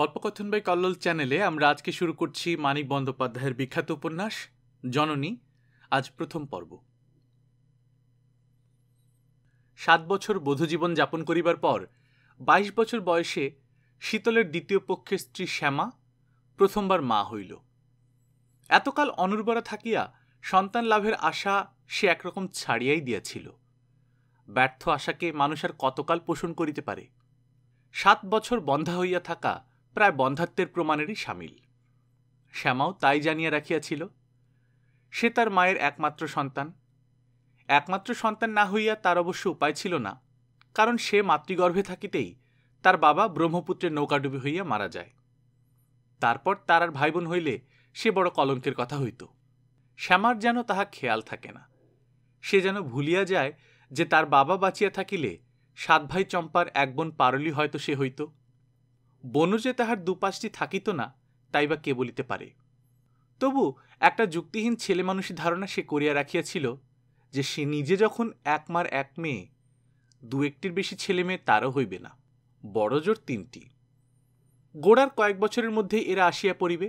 গল্পকথন by Kallol চ্যানেলে আমরা আজকে শুরু করছি মানিক বন্দ্যোপাধ্যায়ের বিখ্যাত উপন্যাস জননী আজ প্রথম পর্ব সাত বছর বধুজীবন যাপন করিবার পর বাইশ বছর বয়সে শীতলের দ্বিতীয় পক্ষের স্ত্রী শ্যামা প্রথমবার মা হইল এতকাল অনুর্বরা থাকিয়া সন্তান লাভের আশা সে একরকম ছাড়িয়াই দিয়াছিল ব্যর্থ আশাকে মানুষ আর কতকাল পোষণ করিতে পারে সাত বছর বন্ধা হইয়া থাকা প্রায় বন্ধাত্মের প্রমাণেরই সামিল শ্যামাও তাই জানিয়া রাখিয়াছিল সে তার মায়ের একমাত্র সন্তান একমাত্র সন্তান না হইয়া তার অবশ্য উপায় ছিল না কারণ সে মাতৃগর্ভে থাকিতেই তার বাবা ব্রহ্মপুত্রের নৌকাডুবি হইয়া মারা যায় তারপর তার আর ভাই বোন হইলে সে বড় কলঙ্কের কথা হইত শ্যামার যেন তাহা খেয়াল থাকে না সে যেন ভুলিয়া যায় যে তার বাবা বাঁচিয়া থাকিলে সাত ভাই চম্পার এক বোন পারলি হয়তো সে হইত যে তাহার দুপাশটি থাকিত না তাই বা কে বলিতে পারে তবু একটা যুক্তিহীন ছেলে মানুষের ধারণা সে করিয়া রাখিয়াছিল যে সে নিজে যখন এক মার এক মেয়ে দু একটির বেশি ছেলে মেয়ে তারও হইবে না বড় জোর তিনটি গোড়ার কয়েক বছরের মধ্যে এরা আসিয়া পড়িবে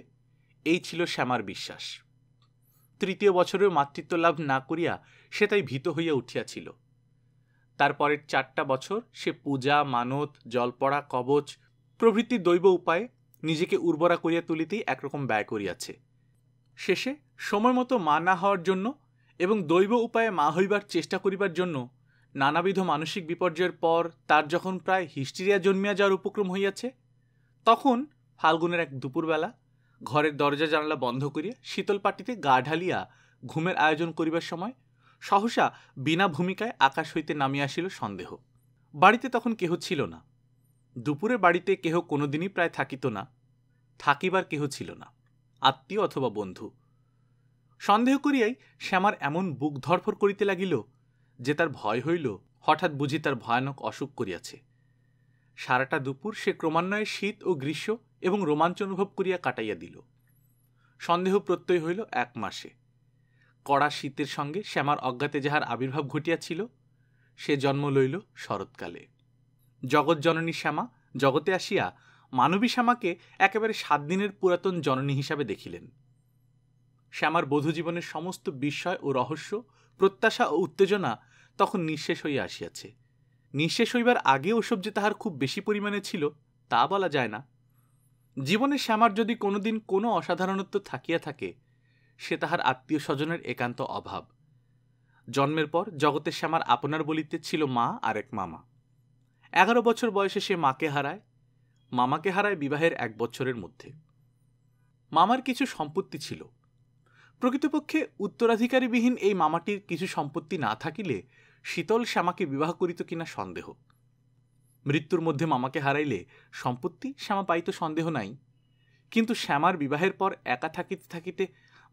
এই ছিল শ্যামার বিশ্বাস তৃতীয় বছরেও মাতৃত্ব লাভ না করিয়া সে তাই ভীত হইয়া উঠিয়াছিল তারপরের চারটা বছর সে পূজা মানত জলপড়া কবচ প্রভৃতি দৈব উপায়ে নিজেকে উর্বরা করিয়া তুলিতেই একরকম ব্যয় করিয়াছে শেষে সময় মতো মা না হওয়ার জন্য এবং দৈব উপায়ে মা হইবার চেষ্টা করিবার জন্য নানাবিধ মানসিক বিপর্যয়ের পর তার যখন প্রায় হিস্টিরিয়া জন্মিয়া যাওয়ার উপক্রম হইয়াছে তখন ফাল্গুনের এক দুপুরবেলা ঘরের দরজা জানালা বন্ধ করিয়া শীতল পাটিতে গা ঢালিয়া ঘুমের আয়োজন করিবার সময় সহসা বিনা ভূমিকায় আকাশ হইতে নামিয়া আসিল সন্দেহ বাড়িতে তখন কেহ ছিল না দুপুরে বাড়িতে কেহ কোনোদিনই প্রায় থাকিত না থাকিবার কেহ ছিল না আত্মীয় অথবা বন্ধু সন্দেহ করিয়াই শ্যামার এমন বুক ধরফর করিতে লাগিল যে তার ভয় হইল হঠাৎ বুঝি তার ভয়ানক অসুখ করিয়াছে সারাটা দুপুর সে ক্রমান্বয়ে শীত ও গ্রীষ্ম এবং রোমাঞ্চ অনুভব করিয়া কাটাইয়া দিল সন্দেহ প্রত্যয় হইল এক মাসে কড়া শীতের সঙ্গে শ্যামার অজ্ঞাতে যাহার আবির্ভাব ঘটিয়াছিল সে জন্ম লইল শরৎকালে জগৎজননী শ্যামা জগতে আসিয়া মানবী শ্যামাকে একেবারে সাত দিনের পুরাতন জননী হিসাবে দেখিলেন শ্যামার জীবনের সমস্ত বিস্ময় ও রহস্য প্রত্যাশা ও উত্তেজনা তখন নিঃশেষ হইয়া আসিয়াছে নিঃশেষ হইবার আগে ওসব যে তাহার খুব বেশি পরিমাণে ছিল তা বলা যায় না জীবনে শ্যামার যদি কোনোদিন কোনো অসাধারণত্ব থাকিয়া থাকে সে তাহার আত্মীয় স্বজনের একান্ত অভাব জন্মের পর জগতে শ্যামার আপনার বলিতে ছিল মা আর এক মামা এগারো বছর বয়সে সে মাকে হারায় মামাকে হারায় বিবাহের এক বছরের মধ্যে মামার কিছু সম্পত্তি ছিল প্রকৃতপক্ষে উত্তরাধিকারীবিহীন এই মামাটির কিছু সম্পত্তি না থাকিলে শীতল শ্যামাকে বিবাহ করিত কিনা সন্দেহ মৃত্যুর মধ্যে মামাকে হারাইলে সম্পত্তি শ্যামা পাইত সন্দেহ নাই কিন্তু শ্যামার বিবাহের পর একা থাকিতে থাকিতে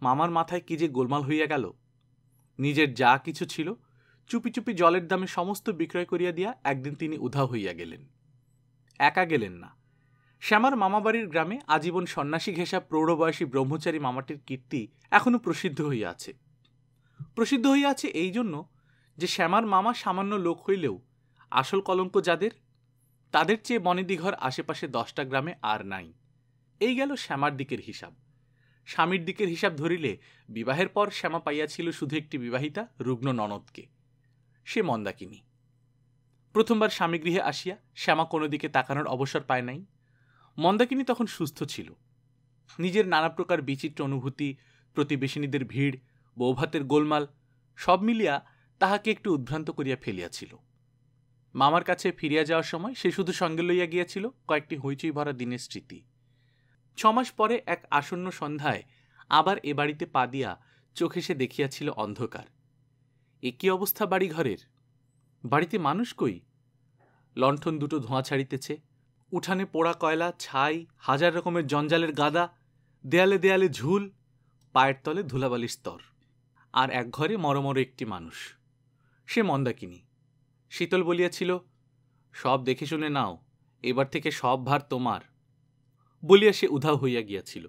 মামার মাথায় কি যে গোলমাল হইয়া গেল নিজের যা কিছু ছিল চুপি চুপি জলের দামে সমস্ত বিক্রয় করিয়া দিয়া একদিন তিনি উধাও হইয়া গেলেন একা গেলেন না শ্যামার মামাবাড়ির গ্রামে আজীবন সন্ন্যাসী ঘেঁষা প্রৌঢ়বয়সী ব্রহ্মচারী মামাটির কীর্তি এখনও প্রসিদ্ধ হইয়া আছে প্রসিদ্ধ হইয়া আছে এই জন্য যে শ্যামার মামা সামান্য লোক হইলেও আসল কলঙ্ক যাদের তাদের চেয়ে বনেদিঘর আশেপাশে দশটা গ্রামে আর নাই এই গেল শ্যামার দিকের হিসাব স্বামীর দিকের হিসাব ধরিলে বিবাহের পর শ্যামা পাইয়াছিল শুধু একটি বিবাহিতা রুগ্ন ননদকে সে মন্দাকিনী প্রথমবার স্বামীগৃহে আসিয়া শ্যামা কোনো দিকে তাকানোর অবসর পায় নাই মন্দাকিনী তখন সুস্থ ছিল নিজের নানা প্রকার বিচিত্র অনুভূতি প্রতিবেশিনীদের ভিড় বৌভাতের গোলমাল সব মিলিয়া তাহাকে একটু উদ্ভ্রান্ত করিয়া ফেলিয়াছিল মামার কাছে ফিরিয়া যাওয়ার সময় সে শুধু সঙ্গে লইয়া গিয়াছিল কয়েকটি হইচই ভরা দিনের স্মৃতি ছমাস পরে এক আসন্ন সন্ধ্যায় আবার এ বাড়িতে পা দিয়া চোখে সে দেখিয়াছিল অন্ধকার এ কী অবস্থা বাড়ি ঘরের বাড়িতে মানুষ কই লণ্ঠন দুটো ধোঁয়া ছাড়িতেছে উঠানে পোড়া কয়লা ছাই হাজার রকমের জঞ্জালের গাদা দেয়ালে দেয়ালে ঝুল পায়ের তলে ধুলাবালির স্তর আর এক ঘরে মরমর একটি মানুষ সে মন্দাকিনী শীতল বলিয়াছিল সব দেখে শুনে নাও এবার থেকে সব ভার তোমার বলিয়া সে উধাও হইয়া গিয়াছিল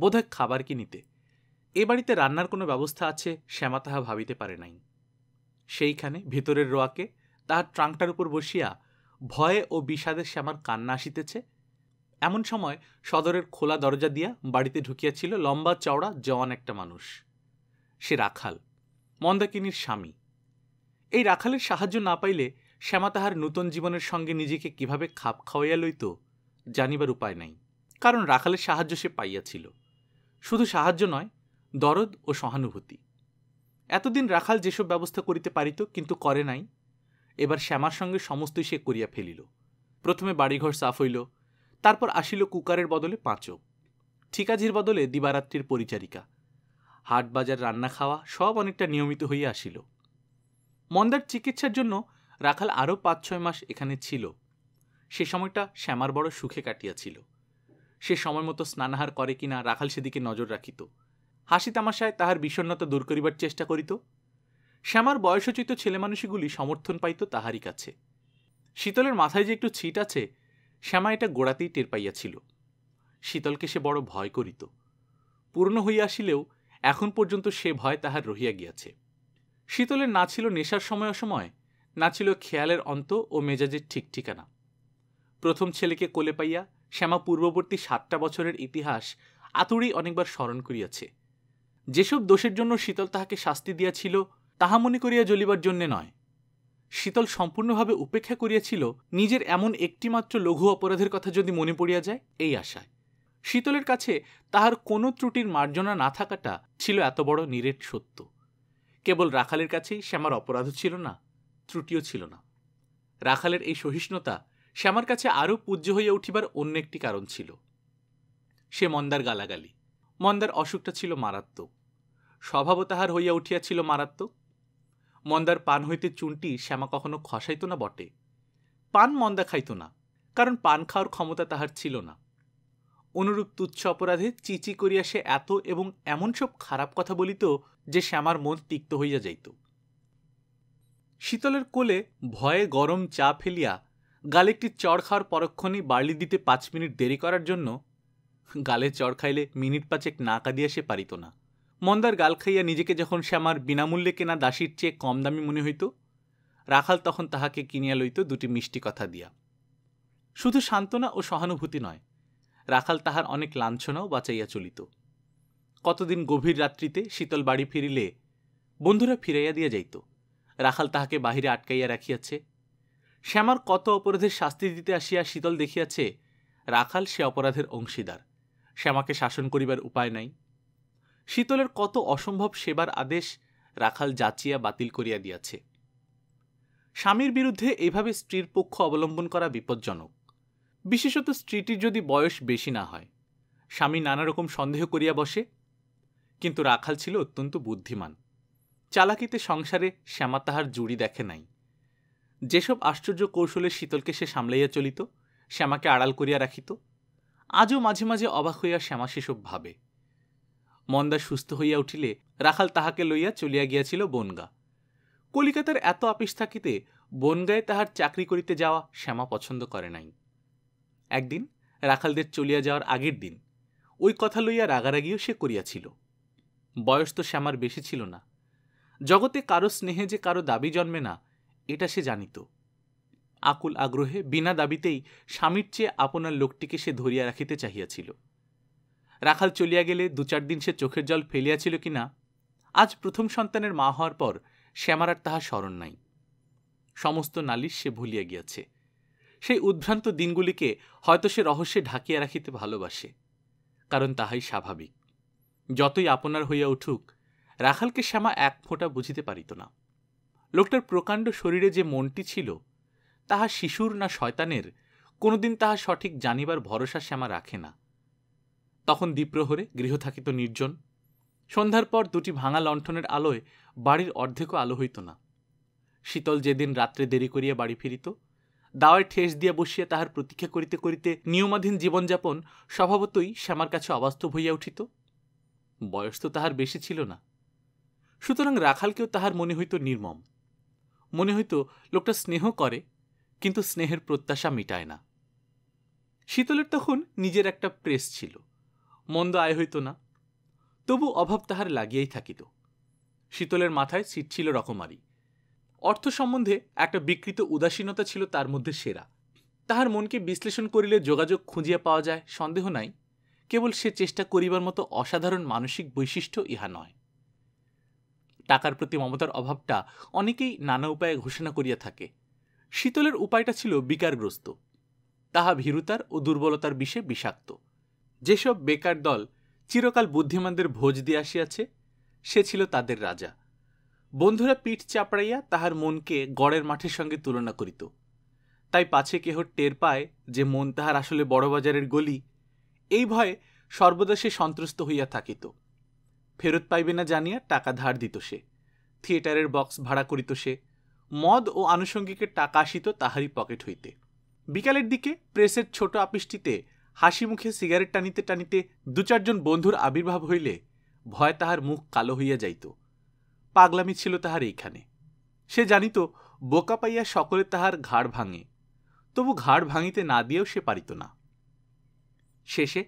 বোধহয় খাবার কিনিতে এ বাড়িতে রান্নার কোনো ব্যবস্থা আছে শ্যামা তাহা ভাবিতে পারে নাই সেইখানে ভেতরের রোয়াকে তাহার ট্রাঙ্কটার উপর বসিয়া ভয়ে ও বিষাদে শ্যামার কান্না আসিতেছে এমন সময় সদরের খোলা দরজা দিয়া বাড়িতে ঢুকিয়াছিল লম্বা চওড়া জওয়ান একটা মানুষ সে রাখাল মন্দাকিনীর স্বামী এই রাখালের সাহায্য না পাইলে শ্যামা তাহার নূতন জীবনের সঙ্গে নিজেকে কিভাবে খাপ খাওয়াইয়া লইত জানিবার উপায় নাই কারণ রাখালের সাহায্য সে পাইয়াছিল শুধু সাহায্য নয় দরদ ও সহানুভূতি এতদিন রাখাল যেসব ব্যবস্থা করিতে পারিত কিন্তু করে নাই এবার শ্যামার সঙ্গে সমস্তই সে করিয়া ফেলিল প্রথমে বাড়িঘর সাফ হইল তারপর আসিল কুকারের বদলে পাঁচক ঠিকাঝির বদলে দিবারাত্রির পরিচারিকা হাট বাজার রান্না খাওয়া সব অনেকটা নিয়মিত হইয়া আসিল মন্দার চিকিৎসার জন্য রাখাল আরও পাঁচ ছয় মাস এখানে ছিল সে সময়টা শ্যামার বড় সুখে কাটিয়াছিল সে সময় মতো স্নানাহার করে কিনা রাখাল সেদিকে নজর রাখিত হাসি তামাশায় তাহার বিষণ্নতা দূর করিবার চেষ্টা করিত শ্যামার বয়সোচিত ছেলেমানুষীগুলি সমর্থন পাইত তাহারই কাছে শীতলের মাথায় যে একটু ছিট আছে শ্যামা এটা গোড়াতেই টের পাইয়াছিল শীতলকে সে বড় ভয় করিত পূর্ণ হইয়া আসিলেও এখন পর্যন্ত সে ভয় তাহার রহিয়া গিয়াছে শীতলের না ছিল নেশার সময় অসময় না ছিল খেয়ালের অন্ত ও মেজাজের ঠিক ঠিকানা প্রথম ছেলেকে কোলে পাইয়া শ্যামা পূর্ববর্তী সাতটা বছরের ইতিহাস আতুরি অনেকবার স্মরণ করিয়াছে যেসব দোষের জন্য শীতল তাহাকে শাস্তি দিয়াছিল তাহা মনে করিয়া জ্বলিবার জন্যে নয় শীতল সম্পূর্ণভাবে উপেক্ষা করিয়াছিল নিজের এমন একটিমাত্র লঘু অপরাধের কথা যদি মনে পড়িয়া যায় এই আশায় শীতলের কাছে তাহার কোনো ত্রুটির মার্জনা না থাকাটা ছিল এত বড় নিরেট সত্য কেবল রাখালের কাছেই শ্যামার অপরাধও ছিল না ত্রুটিও ছিল না রাখালের এই সহিষ্ণুতা শ্যামার কাছে আরও পূজ্য হইয়া উঠিবার অন্য একটি কারণ ছিল সে মন্দার গালাগালি মন্দার অসুখটা ছিল মারাত্মক স্বভাব তাহার হইয়া উঠিয়াছিল মারাত্মক মন্দার পান হইতে চুনটি শ্যামা কখনো খসাইত না বটে পান মন্দা খাইত না কারণ পান খাওয়ার ক্ষমতা তাহার ছিল না অনুরূপ তুচ্ছ অপরাধে চিচি করিয়া সে এত এবং এমন সব খারাপ কথা বলিত যে শ্যামার মন তিক্ত হইয়া যাইত শীতলের কোলে ভয়ে গরম চা ফেলিয়া গালে একটি চড় খাওয়ার পরক্ষণেই বার্লি দিতে পাঁচ মিনিট দেরি করার জন্য গালে চড় খাইলে মিনিট পাঁচেক না কাঁদিয়া সে পারিত না মন্দার গাল খাইয়া নিজেকে যখন সে আমার বিনামূল্যে কেনা দাসীর চেয়ে কম দামি মনে হইত রাখাল তখন তাহাকে কিনিয়া লইত দুটি মিষ্টি কথা দিয়া শুধু সান্ত্বনা ও সহানুভূতি নয় রাখাল তাহার অনেক লাঞ্ছনাও বাঁচাইয়া চলিত কতদিন গভীর রাত্রিতে শীতল বাড়ি ফিরিলে বন্ধুরা ফিরাইয়া দিয়া যাইত রাখাল তাহাকে বাহিরে আটকাইয়া রাখিয়াছে শ্যামার কত অপরাধের শাস্তি দিতে আসিয়া শীতল দেখিয়াছে রাখাল সে অপরাধের অংশীদার শ্যামাকে শাসন করিবার উপায় নাই শীতলের কত অসম্ভব সেবার আদেশ রাখাল যাচিয়া বাতিল করিয়া দিয়াছে স্বামীর বিরুদ্ধে এভাবে স্ত্রীর পক্ষ অবলম্বন করা বিপজ্জনক বিশেষত স্ত্রীটির যদি বয়স বেশি না হয় স্বামী নানা রকম সন্দেহ করিয়া বসে কিন্তু রাখাল ছিল অত্যন্ত বুদ্ধিমান চালাকিতে সংসারে শ্যামা তাহার জুড়ি দেখে নাই যেসব আশ্চর্য কৌশলে শীতলকে সে সামলাইয়া চলিত শ্যামাকে আড়াল করিয়া রাখিত আজও মাঝে মাঝে অবাক হইয়া শ্যামা সেসব ভাবে মন্দা সুস্থ হইয়া উঠিলে রাখাল তাহাকে লইয়া চলিয়া গিয়াছিল বনগা কলিকাতার এত আপিস থাকিতে বনগায় তাহার চাকরি করিতে যাওয়া শ্যামা পছন্দ করে নাই একদিন রাখালদের চলিয়া যাওয়ার আগের দিন ওই কথা লইয়া রাগারাগিও সে করিয়াছিল বয়স তো শ্যামার বেশি ছিল না জগতে কারো স্নেহে যে কারো দাবি জন্মে না এটা সে জানিত আকুল আগ্রহে বিনা দাবিতেই স্বামীর চেয়ে আপনার লোকটিকে সে ধরিয়া রাখিতে চাহিয়াছিল রাখাল চলিয়া গেলে দু চার দিন সে চোখের জল ফেলিয়াছিল কিনা আজ প্রথম সন্তানের মা হওয়ার পর শ্যামার আর তাহা স্মরণ নাই সমস্ত নালিশ সে ভুলিয়া গিয়াছে সেই উদ্ভ্রান্ত দিনগুলিকে হয়তো সে রহস্যে ঢাকিয়া রাখিতে ভালোবাসে কারণ তাহাই স্বাভাবিক যতই আপনার হইয়া উঠুক রাখালকে শ্যামা এক ফোঁটা বুঝিতে পারিত না লোকটার প্রকাণ্ড শরীরে যে মনটি ছিল তাহা শিশুর না শয়তানের কোনোদিন তাহা সঠিক জানিবার ভরসা শ্যামা রাখে না তখন দ্বীপ্রহরে গৃহ থাকিত নির্জন সন্ধ্যার পর দুটি ভাঙা লণ্ঠনের আলোয় বাড়ির অর্ধেকও আলো হইত না শীতল যেদিন রাত্রে দেরি করিয়া বাড়ি ফিরিত দাওয়ায় ঠেস দিয়া বসিয়া তাহার প্রতীক্ষা করিতে করিতে নিয়মাধীন জীবনযাপন স্বভাবতই শ্যামার কাছে অবাস্তব হইয়া উঠিত বয়স তো তাহার বেশি ছিল না সুতরাং রাখালকেও তাহার মনে হইত নির্মম মনে হইত লোকটা স্নেহ করে কিন্তু স্নেহের প্রত্যাশা মিটায় না শীতলের তখন নিজের একটা প্রেস ছিল মন্দ আয় হইত না তবু অভাব তাহার লাগিয়েই থাকিত শীতলের মাথায় সিট ছিল রকমারি অর্থ সম্বন্ধে একটা বিকৃত উদাসীনতা ছিল তার মধ্যে সেরা তাহার মনকে বিশ্লেষণ করিলে যোগাযোগ খুঁজিয়া পাওয়া যায় সন্দেহ নাই কেবল সে চেষ্টা করিবার মতো অসাধারণ মানসিক বৈশিষ্ট্য ইহা নয় টাকার প্রতি মমতার অভাবটা অনেকেই নানা উপায়ে ঘোষণা করিয়া থাকে শীতলের উপায়টা ছিল বিকারগ্রস্ত তাহা ভীরুতার ও দুর্বলতার বিষে বিষাক্ত যেসব বেকার দল চিরকাল বুদ্ধিমানদের ভোজ দিয়ে আসিয়াছে সে ছিল তাদের রাজা বন্ধুরা পিঠ চাপড়াইয়া তাহার মনকে গড়ের মাঠের সঙ্গে তুলনা করিত তাই পাছে কেহ টের পায় যে মন তাহার আসলে বড়বাজারের গলি এই ভয়ে সর্বদা সে সন্ত্রস্ত হইয়া থাকিত ফেরত পাইবে না জানিয়া টাকা ধার দিত সে থিয়েটারের বক্স ভাড়া করিত সে মদ ও আনুষঙ্গিকের টাকা আসিত তাহারই পকেট হইতে বিকালের দিকে প্রেসের ছোট আপিসটিতে হাসি মুখে সিগারেট টানিতে টানিতে দু চারজন বন্ধুর আবির্ভাব হইলে ভয় তাহার মুখ কালো হইয়া যাইত পাগলামি ছিল তাহার এইখানে সে জানিত বোকা পাইয়া সকলে তাহার ঘাড় ভাঙে তবু ঘাড় ভাঙিতে না দিয়েও সে পারিত না শেষে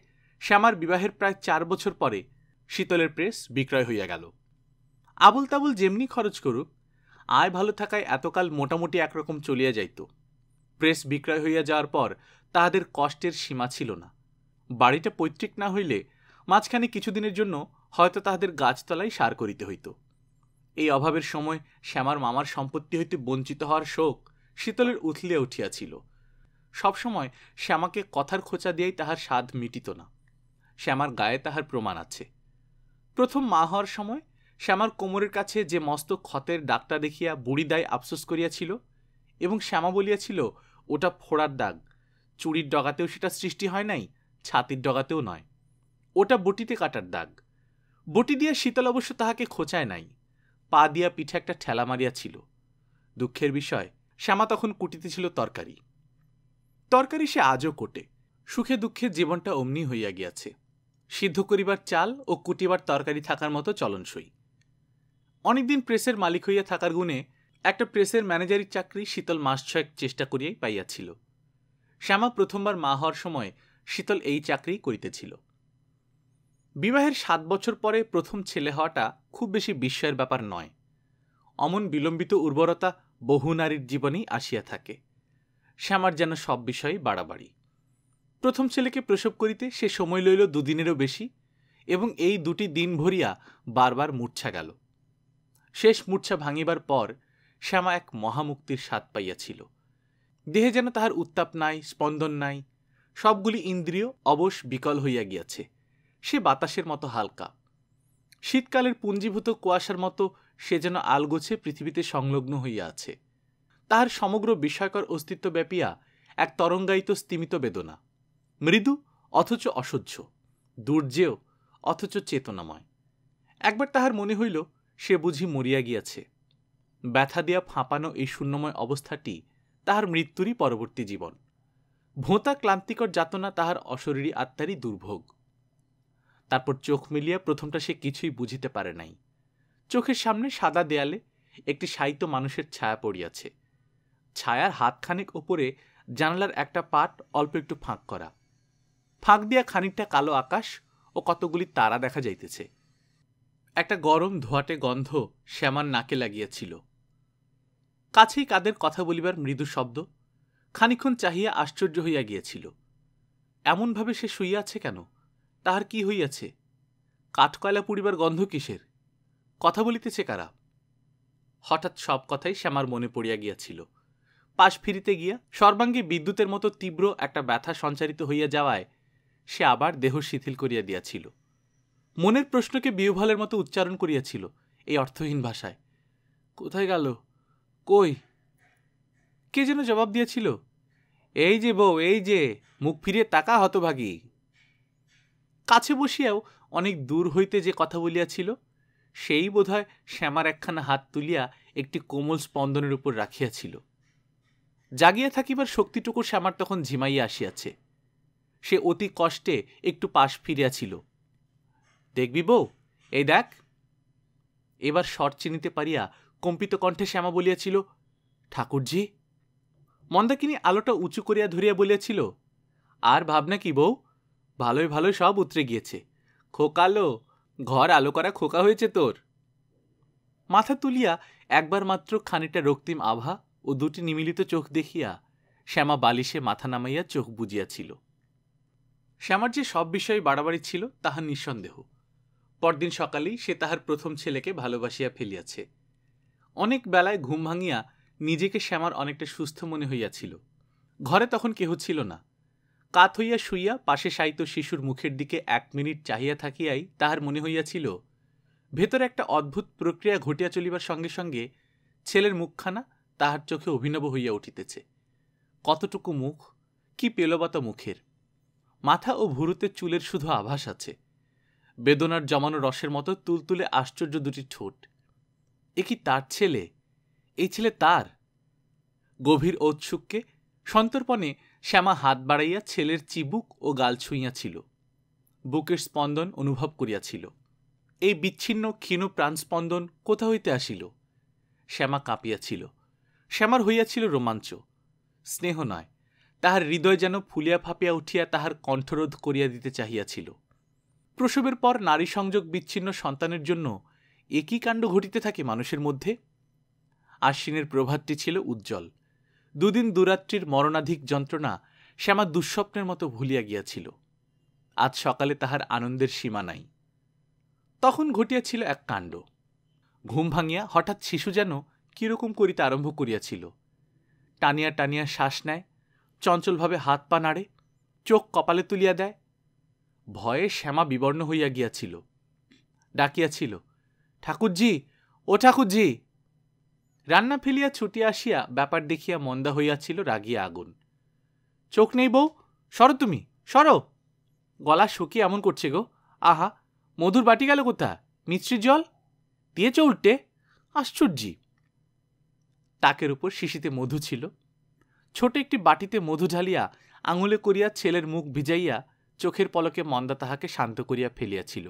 শ্যামার বিবাহের প্রায় চার বছর পরে শীতলের প্রেস বিক্রয় হইয়া গেল আবুল তাবুল যেমনি খরচ করুক আয় ভালো থাকায় এতকাল মোটামুটি একরকম চলিয়া যাইত প্রেস বিক্রয় হইয়া যাওয়ার পর তাহাদের কষ্টের সীমা ছিল না বাড়িটা পৈতৃক না হইলে মাঝখানে কিছুদিনের জন্য হয়তো তাহাদের গাছতলায় সার করিতে হইত এই অভাবের সময় শ্যামার মামার সম্পত্তি হইতে বঞ্চিত হওয়ার শোক শীতলের উথলিয়া উঠিয়াছিল সবসময় শ্যামাকে কথার খোঁচা দিয়েই তাহার স্বাদ মিটিত না শ্যামার গায়ে তাহার প্রমাণ আছে প্রথম মা হওয়ার সময় সে আমার কোমরের কাছে যে মস্ত ক্ষতের দাগটা দেখিয়া বুড়ি দায় আফসোস করিয়াছিল এবং শ্যামা বলিয়াছিল ওটা ফোড়ার দাগ চুরির ডগাতেও সেটা সৃষ্টি হয় নাই ছাতির ডগাতেও নয় ওটা বটিতে কাটার দাগ বটি দিয়া শীতল অবশ্য তাহাকে খোঁচায় নাই পা দিয়া পিঠে একটা ঠেলা মারিয়াছিল দুঃখের বিষয় শ্যামা তখন কুটিতে ছিল তরকারি তরকারি সে আজও কোটে সুখে দুঃখে জীবনটা অমনি হইয়া গিয়াছে সিদ্ধ করিবার চাল ও কুটিবার তরকারি থাকার মতো চলনসই অনেকদিন প্রেসের মালিক হইয়া থাকার গুণে একটা প্রেসের ম্যানেজারির চাকরি শীতল মাস ছয়েক চেষ্টা করিয়াই পাইয়াছিল শ্যামা প্রথমবার মা হওয়ার সময় শীতল এই চাকরি করিতেছিল বিবাহের সাত বছর পরে প্রথম ছেলে হওয়াটা খুব বেশি বিস্ময়ের ব্যাপার নয় অমন বিলম্বিত উর্বরতা বহু নারীর জীবনেই আসিয়া থাকে শ্যামার যেন সব বিষয়ে বাড়াবাড়ি প্রথম ছেলেকে প্রসব করিতে সে সময় লইল দুদিনেরও বেশি এবং এই দুটি দিন ভরিয়া বারবার মূর্ছা গেল শেষ মূর্ছা ভাঙিবার পর শ্যামা এক মহামুক্তির স্বাদ পাইয়াছিল দেহে যেন তাহার উত্তাপ নাই স্পন্দন নাই সবগুলি ইন্দ্রিয় অবশ বিকল হইয়া গিয়াছে সে বাতাসের মতো হালকা শীতকালের পুঞ্জীভূত কুয়াশার মতো সে যেন আলগোছে পৃথিবীতে সংলগ্ন হইয়া আছে তাহার সমগ্র বিষয়কর অস্তিত্ব ব্যাপিয়া এক তরঙ্গায়িত স্তিমিত বেদনা মৃদু অথচ অসহ্য দুর্যেয় অথচ চেতনাময় একবার তাহার মনে হইল সে বুঝি মরিয়া গিয়াছে ব্যথা দিয়া ফাঁপানো এই শূন্যময় অবস্থাটি তাহার মৃত্যুরই পরবর্তী জীবন ভোঁতা ক্লান্তিকর যাতনা তাহার অশরীরী আত্মারই দুর্ভোগ তারপর চোখ মিলিয়া প্রথমটা সে কিছুই বুঝিতে পারে নাই চোখের সামনে সাদা দেয়ালে একটি সাহিত্য মানুষের ছায়া পড়িয়াছে ছায়ার হাতখানেক ওপরে জানালার একটা পাট অল্প একটু ফাঁক করা ফাঁক দিয়া খানিকটা কালো আকাশ ও কতগুলি তারা দেখা যাইতেছে একটা গরম ধোয়াটে গন্ধ শ্যামার নাকে লাগিয়াছিল কাছেই কাদের কথা বলিবার মৃদু শব্দ খানিক্ষণ চাহিয়া আশ্চর্য হইয়া গিয়েছিল এমনভাবে সে শুইয়াছে কেন তাহার কি হইয়াছে কাঠকয়লা পুড়িবার গন্ধ কিসের কথা বলিতেছে কারা হঠাৎ সব কথাই শ্যামার মনে পড়িয়া গিয়াছিল পাশ ফিরিতে গিয়া সর্বাঙ্গে বিদ্যুতের মতো তীব্র একটা ব্যথা সঞ্চারিত হইয়া যাওয়ায় সে আবার দেহ শিথিল করিয়া দিয়াছিল মনের প্রশ্নকে বিয়ুভালের মতো উচ্চারণ করিয়াছিল এই অর্থহীন ভাষায় কোথায় গেল কই কে যেন জবাব দিয়েছিল এই যে বউ এই যে মুখ ফিরিয়ে তাকা হতভাগী কাছে বসিয়াও অনেক দূর হইতে যে কথা বলিয়াছিল সেই বোধহয় শ্যামার একখানা হাত তুলিয়া একটি কোমল স্পন্দনের উপর রাখিয়াছিল জাগিয়া থাকিবার শক্তিটুকু শ্যামার তখন ঝিমাইয়া আসিয়াছে সে অতি কষ্টে একটু পাশ ফিরিয়াছিল দেখবি বউ এই দেখ এবার শট চিনিতে পারিয়া কম্পিত কণ্ঠে শ্যামা বলিয়াছিল ঠাকুরজি মন্দাকিনী আলোটা উঁচু করিয়া ধরিয়া বলিয়াছিল আর ভাবনা কি বউ ভালোই ভালোই সব উতরে গিয়েছে খোকালো ঘর আলো করা খোকা হয়েছে তোর মাথা তুলিয়া একবার মাত্র খানিটা রক্তিম আভা ও দুটি নিমিলিত চোখ দেখিয়া শ্যামা বালিশে মাথা নামাইয়া চোখ বুঝিয়াছিল শ্যামার যে সব বিষয়ে বাড়াবাড়ি ছিল তাহা নিঃসন্দেহ পরদিন সকালেই সে তাহার প্রথম ছেলেকে ভালোবাসিয়া ফেলিয়াছে অনেক বেলায় ঘুম ভাঙিয়া নিজেকে শ্যামার অনেকটা সুস্থ মনে হইয়াছিল ঘরে তখন কেহ ছিল না কাত হইয়া শুইয়া পাশে সাইত শিশুর মুখের দিকে এক মিনিট চাহিয়া থাকিয়াই তাহার মনে হইয়াছিল ভেতরে একটা অদ্ভুত প্রক্রিয়া ঘটিয়া চলিবার সঙ্গে সঙ্গে ছেলের মুখখানা তাহার চোখে অভিনব হইয়া উঠিতেছে কতটুকু মুখ কি পেলবাত মুখের মাথা ও ভুরুতে চুলের শুধু আভাস আছে বেদনার জমানো রসের মতো তুলতুলে আশ্চর্য দুটি ঠোঁট এ কি তার ছেলে এই ছেলে তার গভীর ঔৎসুককে সন্তর্পণে শ্যামা হাত বাড়াইয়া ছেলের চিবুক ও গাল ছুঁইয়াছিল বুকের স্পন্দন অনুভব করিয়াছিল এই বিচ্ছিন্ন ক্ষীণ প্রাণস্পন্দন কোথা হইতে আসিল শ্যামা কাঁপিয়াছিল শ্যামার হইয়াছিল রোমাঞ্চ স্নেহ নয় তাহার হৃদয় যেন ফুলিয়া ফাপিয়া উঠিয়া তাহার কণ্ঠরোধ করিয়া দিতে চাহিয়াছিল প্রসবের পর নারী সংযোগ বিচ্ছিন্ন সন্তানের জন্য একই কাণ্ড ঘটিতে থাকে মানুষের মধ্যে আশ্বিনের প্রভাতটি ছিল উজ্জ্বল দুদিন দুরাত্রির মরণাধিক যন্ত্রণা শ্যামা দুঃস্বপ্নের মতো ভুলিয়া গিয়াছিল আজ সকালে তাহার আনন্দের সীমা নাই তখন ঘটিয়াছিল এক কাণ্ড ঘুম ভাঙিয়া হঠাৎ শিশু যেন কীরকম করিতে আরম্ভ করিয়াছিল টানিয়া টানিয়া শ্বাস নেয় চঞ্চলভাবে হাত পা নাড়ে চোখ কপালে তুলিয়া দেয় ভয়ে শ্যামা বিবর্ণ হইয়া গিয়াছিল ডাকিয়াছিল ঠাকুরজি ও ঠাকুরজি রান্না ফেলিয়া ছুটিয়া আসিয়া ব্যাপার দেখিয়া মন্দা হইয়াছিল রাগিয়া আগুন চোখ নেই বউ সরো তুমি সরো গলা শুকিয়ে এমন করছে গো আহা মধুর বাটি গেল কোথা মিশ্রির জল দিয়েছ উল্টে আশ্চর্যি তাকের উপর শিশিতে মধু ছিল ছোট একটি বাটিতে মধু ঢালিয়া আঙুলে করিয়া ছেলের মুখ ভিজাইয়া চোখের পলকে মন্দা তাহাকে শান্ত করিয়া ফেলিয়াছিল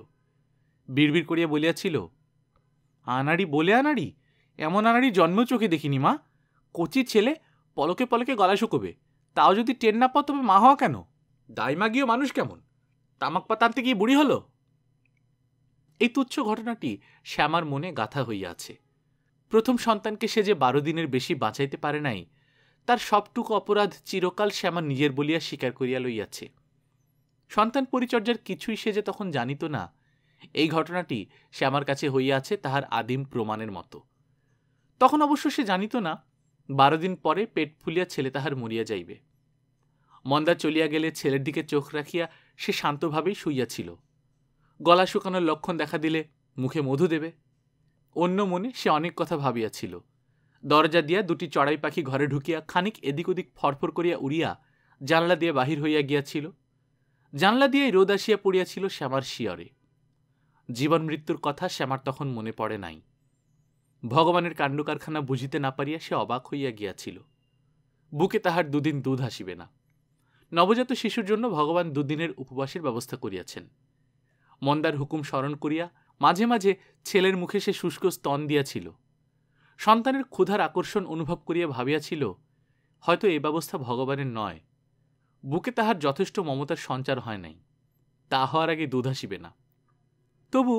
বিড়বিড় করিয়া বলিয়াছিল আনাড়ি বলে আনাড়ি এমন আনাড়ি জন্ম চোখে দেখিনি মা কচি ছেলে পলকে পলকে গলা শুকোবে তাও যদি টেন না পাও তবে মা হওয়া কেন দাইমা গিয়েও মানুষ কেমন তামাক পাতানতে গিয়ে বুড়ি হলো এই তুচ্ছ ঘটনাটি শ্যামার মনে গাথা হইয়াছে প্রথম সন্তানকে সে যে বারো দিনের বেশি বাঁচাইতে পারে নাই তার সবটুকু অপরাধ চিরকাল শ্যামা নিজের বলিয়া স্বীকার করিয়া লইয়াছে সন্তান পরিচর্যার কিছুই সে যে তখন জানিত না এই ঘটনাটি সে আমার কাছে হইয়াছে তাহার আদিম প্রমাণের মতো তখন অবশ্য সে জানিত না বারো দিন পরে পেট ফুলিয়া ছেলে তাহার মরিয়া যাইবে মন্দা চলিয়া গেলে ছেলের দিকে চোখ রাখিয়া সে শান্তভাবেই শুইয়াছিল গলা শুকানোর লক্ষণ দেখা দিলে মুখে মধু দেবে অন্য মনে সে অনেক কথা ভাবিয়াছিল দরজা দিয়া দুটি চড়াই পাখি ঘরে ঢুকিয়া খানিক এদিক ওদিক ফরফর করিয়া উড়িয়া জানলা দিয়ে বাহির হইয়া গিয়াছিল জানলা দিয়েই রোদ আসিয়া পড়িয়াছিল শ্যামার শিয়রে জীবন মৃত্যুর কথা শ্যামার তখন মনে পড়ে নাই ভগবানের কাণ্ডকারখানা বুঝিতে না পারিয়া সে অবাক হইয়া গিয়াছিল বুকে তাহার দুদিন দুধ আসিবে না নবজাত শিশুর জন্য ভগবান দুদিনের উপবাসের ব্যবস্থা করিয়াছেন মন্দার হুকুম স্মরণ করিয়া মাঝে মাঝে ছেলের মুখে সে শুষ্ক স্তন দিয়াছিল সন্তানের ক্ষুধার আকর্ষণ অনুভব করিয়া ভাবিয়াছিল হয়তো এ ব্যবস্থা ভগবানের নয় বুকে তাহার যথেষ্ট মমতার সঞ্চার হয় নাই তা হওয়ার আগে দুধ আসিবে না তবু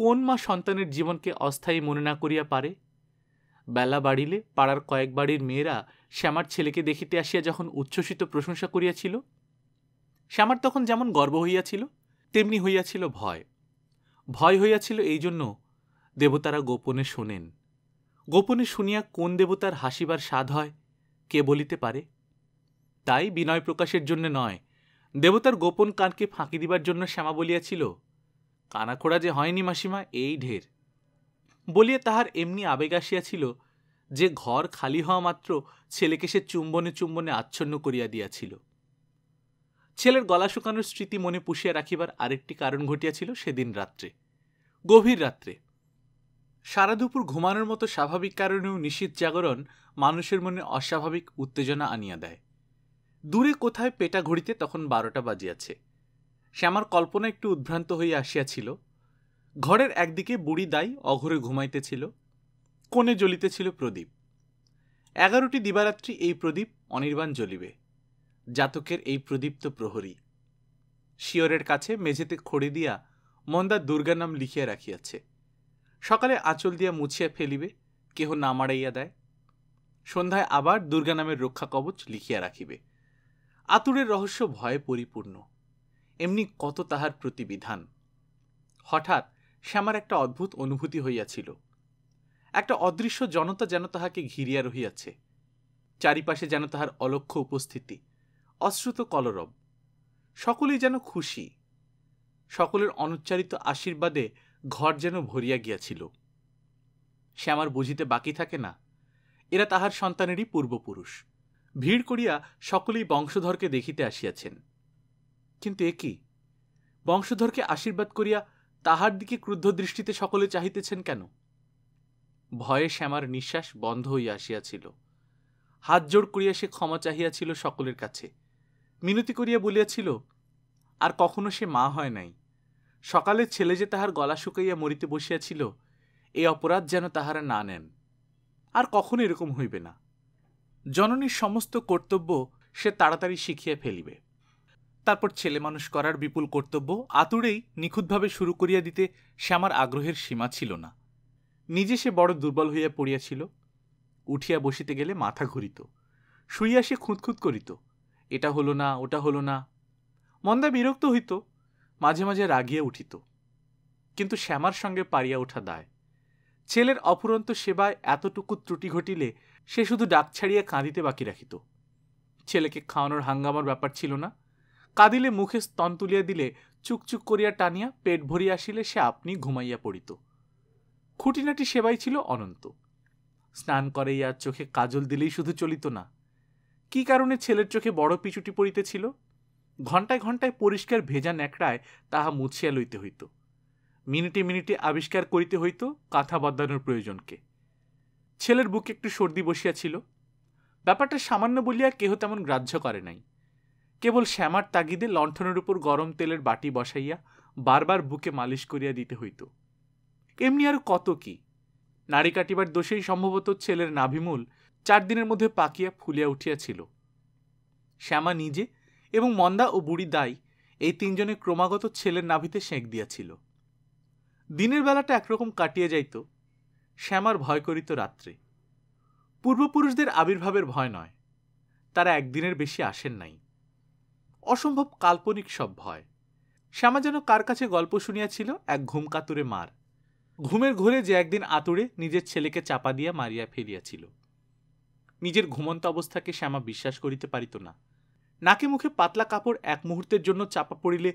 কোন মা সন্তানের জীবনকে অস্থায়ী মনে না করিয়া পারে বেলা বাড়িলে পাড়ার কয়েক বাড়ির মেয়েরা শ্যামার ছেলেকে দেখিতে আসিয়া যখন উচ্ছ্বসিত প্রশংসা করিয়াছিল শ্যামার তখন যেমন গর্ব হইয়াছিল তেমনি হইয়াছিল ভয় ভয় হইয়াছিল এই জন্য দেবতারা গোপনে শোনেন গোপনে শুনিয়া কোন দেবতার হাসিবার স্বাদ হয় কে বলিতে পারে তাই বিনয় প্রকাশের জন্য নয় দেবতার গোপন কানকে ফাঁকি দিবার জন্য শ্যামা বলিয়াছিল কানাখোড়া যে হয়নি মাসিমা এই ঢের বলিয়া তাহার এমনি আবেগ আসিয়াছিল যে ঘর খালি হওয়া মাত্র ছেলেকে সে চুম্বনে চুম্বনে আচ্ছন্ন করিয়া দিয়াছিল ছেলের গলা শুকানোর স্মৃতি মনে পুষিয়া রাখিবার আরেকটি কারণ ঘটিয়াছিল সেদিন রাত্রে গভীর রাত্রে সারা দুপুর ঘুমানোর মতো স্বাভাবিক কারণেও নিশ্চিত জাগরণ মানুষের মনে অস্বাভাবিক উত্তেজনা আনিয়া দেয় দূরে কোথায় পেটা ঘড়িতে তখন বারোটা বাজিয়াছে সে আমার কল্পনা একটু উদ্ভ্রান্ত হইয়া আসিয়াছিল ঘরের একদিকে বুড়ি দাই অঘরে ঘুমাইতেছিল কোণে জ্বলিতেছিল প্রদীপ এগারোটি দিবারাত্রি এই প্রদীপ অনির্বাণ জ্বলিবে জাতকের এই প্রদীপ্ত প্রহরী শিয়রের কাছে মেঝেতে খড়ি দিয়া মন্দা দুর্গা নাম লিখিয়া রাখিয়াছে সকালে আঁচল দিয়া মুছিয়া ফেলিবে কেহ না মাড়াইয়া দেয় সন্ধ্যায় আবার দুর্গা নামের রক্ষা কবচ লিখিয়া রাখিবে আতুরের রহস্য ভয়ে পরিপূর্ণ এমনি কত তাহার প্রতিবিধান হঠাৎ শ্যামার একটা অদ্ভুত অনুভূতি হইয়াছিল একটা অদৃশ্য জনতা যেন তাহাকে ঘিরিয়া রহিয়াছে চারিপাশে যেন তাহার অলক্ষ উপস্থিতি অশ্রুত কলরব সকলেই যেন খুশি সকলের অনুচ্চারিত আশীর্বাদে ঘর যেন ভরিয়া গিয়াছিল সে আমার বুঝিতে বাকি থাকে না এরা তাহার সন্তানেরই পূর্বপুরুষ ভিড় করিয়া সকলেই বংশধরকে দেখিতে আসিয়াছেন কিন্তু এ কি বংশধরকে আশীর্বাদ করিয়া তাহার দিকে ক্রুদ্ধ দৃষ্টিতে সকলে চাহিতেছেন কেন ভয়ে শ্যামার নিঃশ্বাস বন্ধ হইয়া আসিয়াছিল হাত জোড় করিয়া সে ক্ষমা চাহিয়াছিল সকলের কাছে মিনতি করিয়া বলিয়াছিল আর কখনো সে মা হয় নাই সকালে ছেলে যে তাহার গলা শুকাইয়া মরিতে বসিয়াছিল এই অপরাধ যেন তাহারা না নেন আর কখনো এরকম হইবে না জননীর সমস্ত কর্তব্য সে তাড়াতাড়ি শিখিয়ে ফেলিবে তারপর ছেলে মানুষ করার বিপুল কর্তব্য আতুরেই নিখুঁতভাবে শুরু করিয়া দিতে সে আমার আগ্রহের সীমা ছিল না নিজে সে বড় দুর্বল হইয়া পড়িয়াছিল উঠিয়া বসিতে গেলে মাথা ঘুরিত শুইয়া সে খুঁতখুঁত করিত এটা হলো না ওটা হলো না মন্দা বিরক্ত হইত মাঝে মাঝে রাগিয়া উঠিত কিন্তু শ্যামার সঙ্গে পারিয়া ওঠা দায় ছেলের অফুরন্ত সেবায় এতটুকু ত্রুটি ঘটিলে সে শুধু ডাক ছাড়িয়া কাঁদিতে বাকি রাখিত ছেলেকে খাওয়ানোর হাঙ্গামার ব্যাপার ছিল না কাঁদিলে মুখে স্তন তুলিয়া দিলে চুকচুক করিয়া টানিয়া পেট ভরিয়া আসিলে সে আপনি ঘুমাইয়া পড়িত খুঁটিনাটি সেবাই ছিল অনন্ত স্নান করাইয়া চোখে কাজল দিলেই শুধু চলিত না কি কারণে ছেলের চোখে বড় পিচুটি পড়িতেছিল ঘন্টায় ঘন্টায় পরিষ্কার ভেজা ন্যাকড়ায় তাহা মুছিয়া লইতে হইত মিনিটে মিনিটে আবিষ্কার করিতে হইত কাঁথা বদলানোর প্রয়োজনকে ছেলের বুকে একটু সর্দি বসিয়াছিল ব্যাপারটা সামান্য বলিয়া কেহ তেমন গ্রাহ্য করে নাই কেবল শ্যামার তাগিদে লণ্ঠনের উপর গরম তেলের বাটি বসাইয়া বারবার বুকে মালিশ করিয়া দিতে হইত এমনি আর কত কি নাড়ি কাটিবার দোষেই সম্ভবত ছেলের নাভিমূল চার দিনের মধ্যে পাকিয়া ফুলিয়া উঠিয়াছিল শ্যামা নিজে এবং মন্দা ও বুড়ি দাই এই তিনজনে ক্রমাগত ছেলের নাভিতে সেঁক দিয়াছিল দিনের বেলাটা একরকম কাটিয়ে যাইত শ্যামার ভয় করিত রাত্রে পূর্বপুরুষদের আবির্ভাবের ভয় নয় তারা একদিনের বেশি আসেন নাই অসম্ভব কাল্পনিক সব ভয় শ্যামা যেন কার কাছে গল্প শুনিয়াছিল এক ঘুম কাতুরে মার ঘুমের ঘোরে যে একদিন আতুড়ে নিজের ছেলেকে চাপা দিয়া মারিয়া ফেলিয়াছিল নিজের ঘুমন্ত অবস্থাকে শ্যামা বিশ্বাস করিতে পারিত না নাকে মুখে পাতলা কাপড় এক মুহূর্তের জন্য চাপা পড়িলে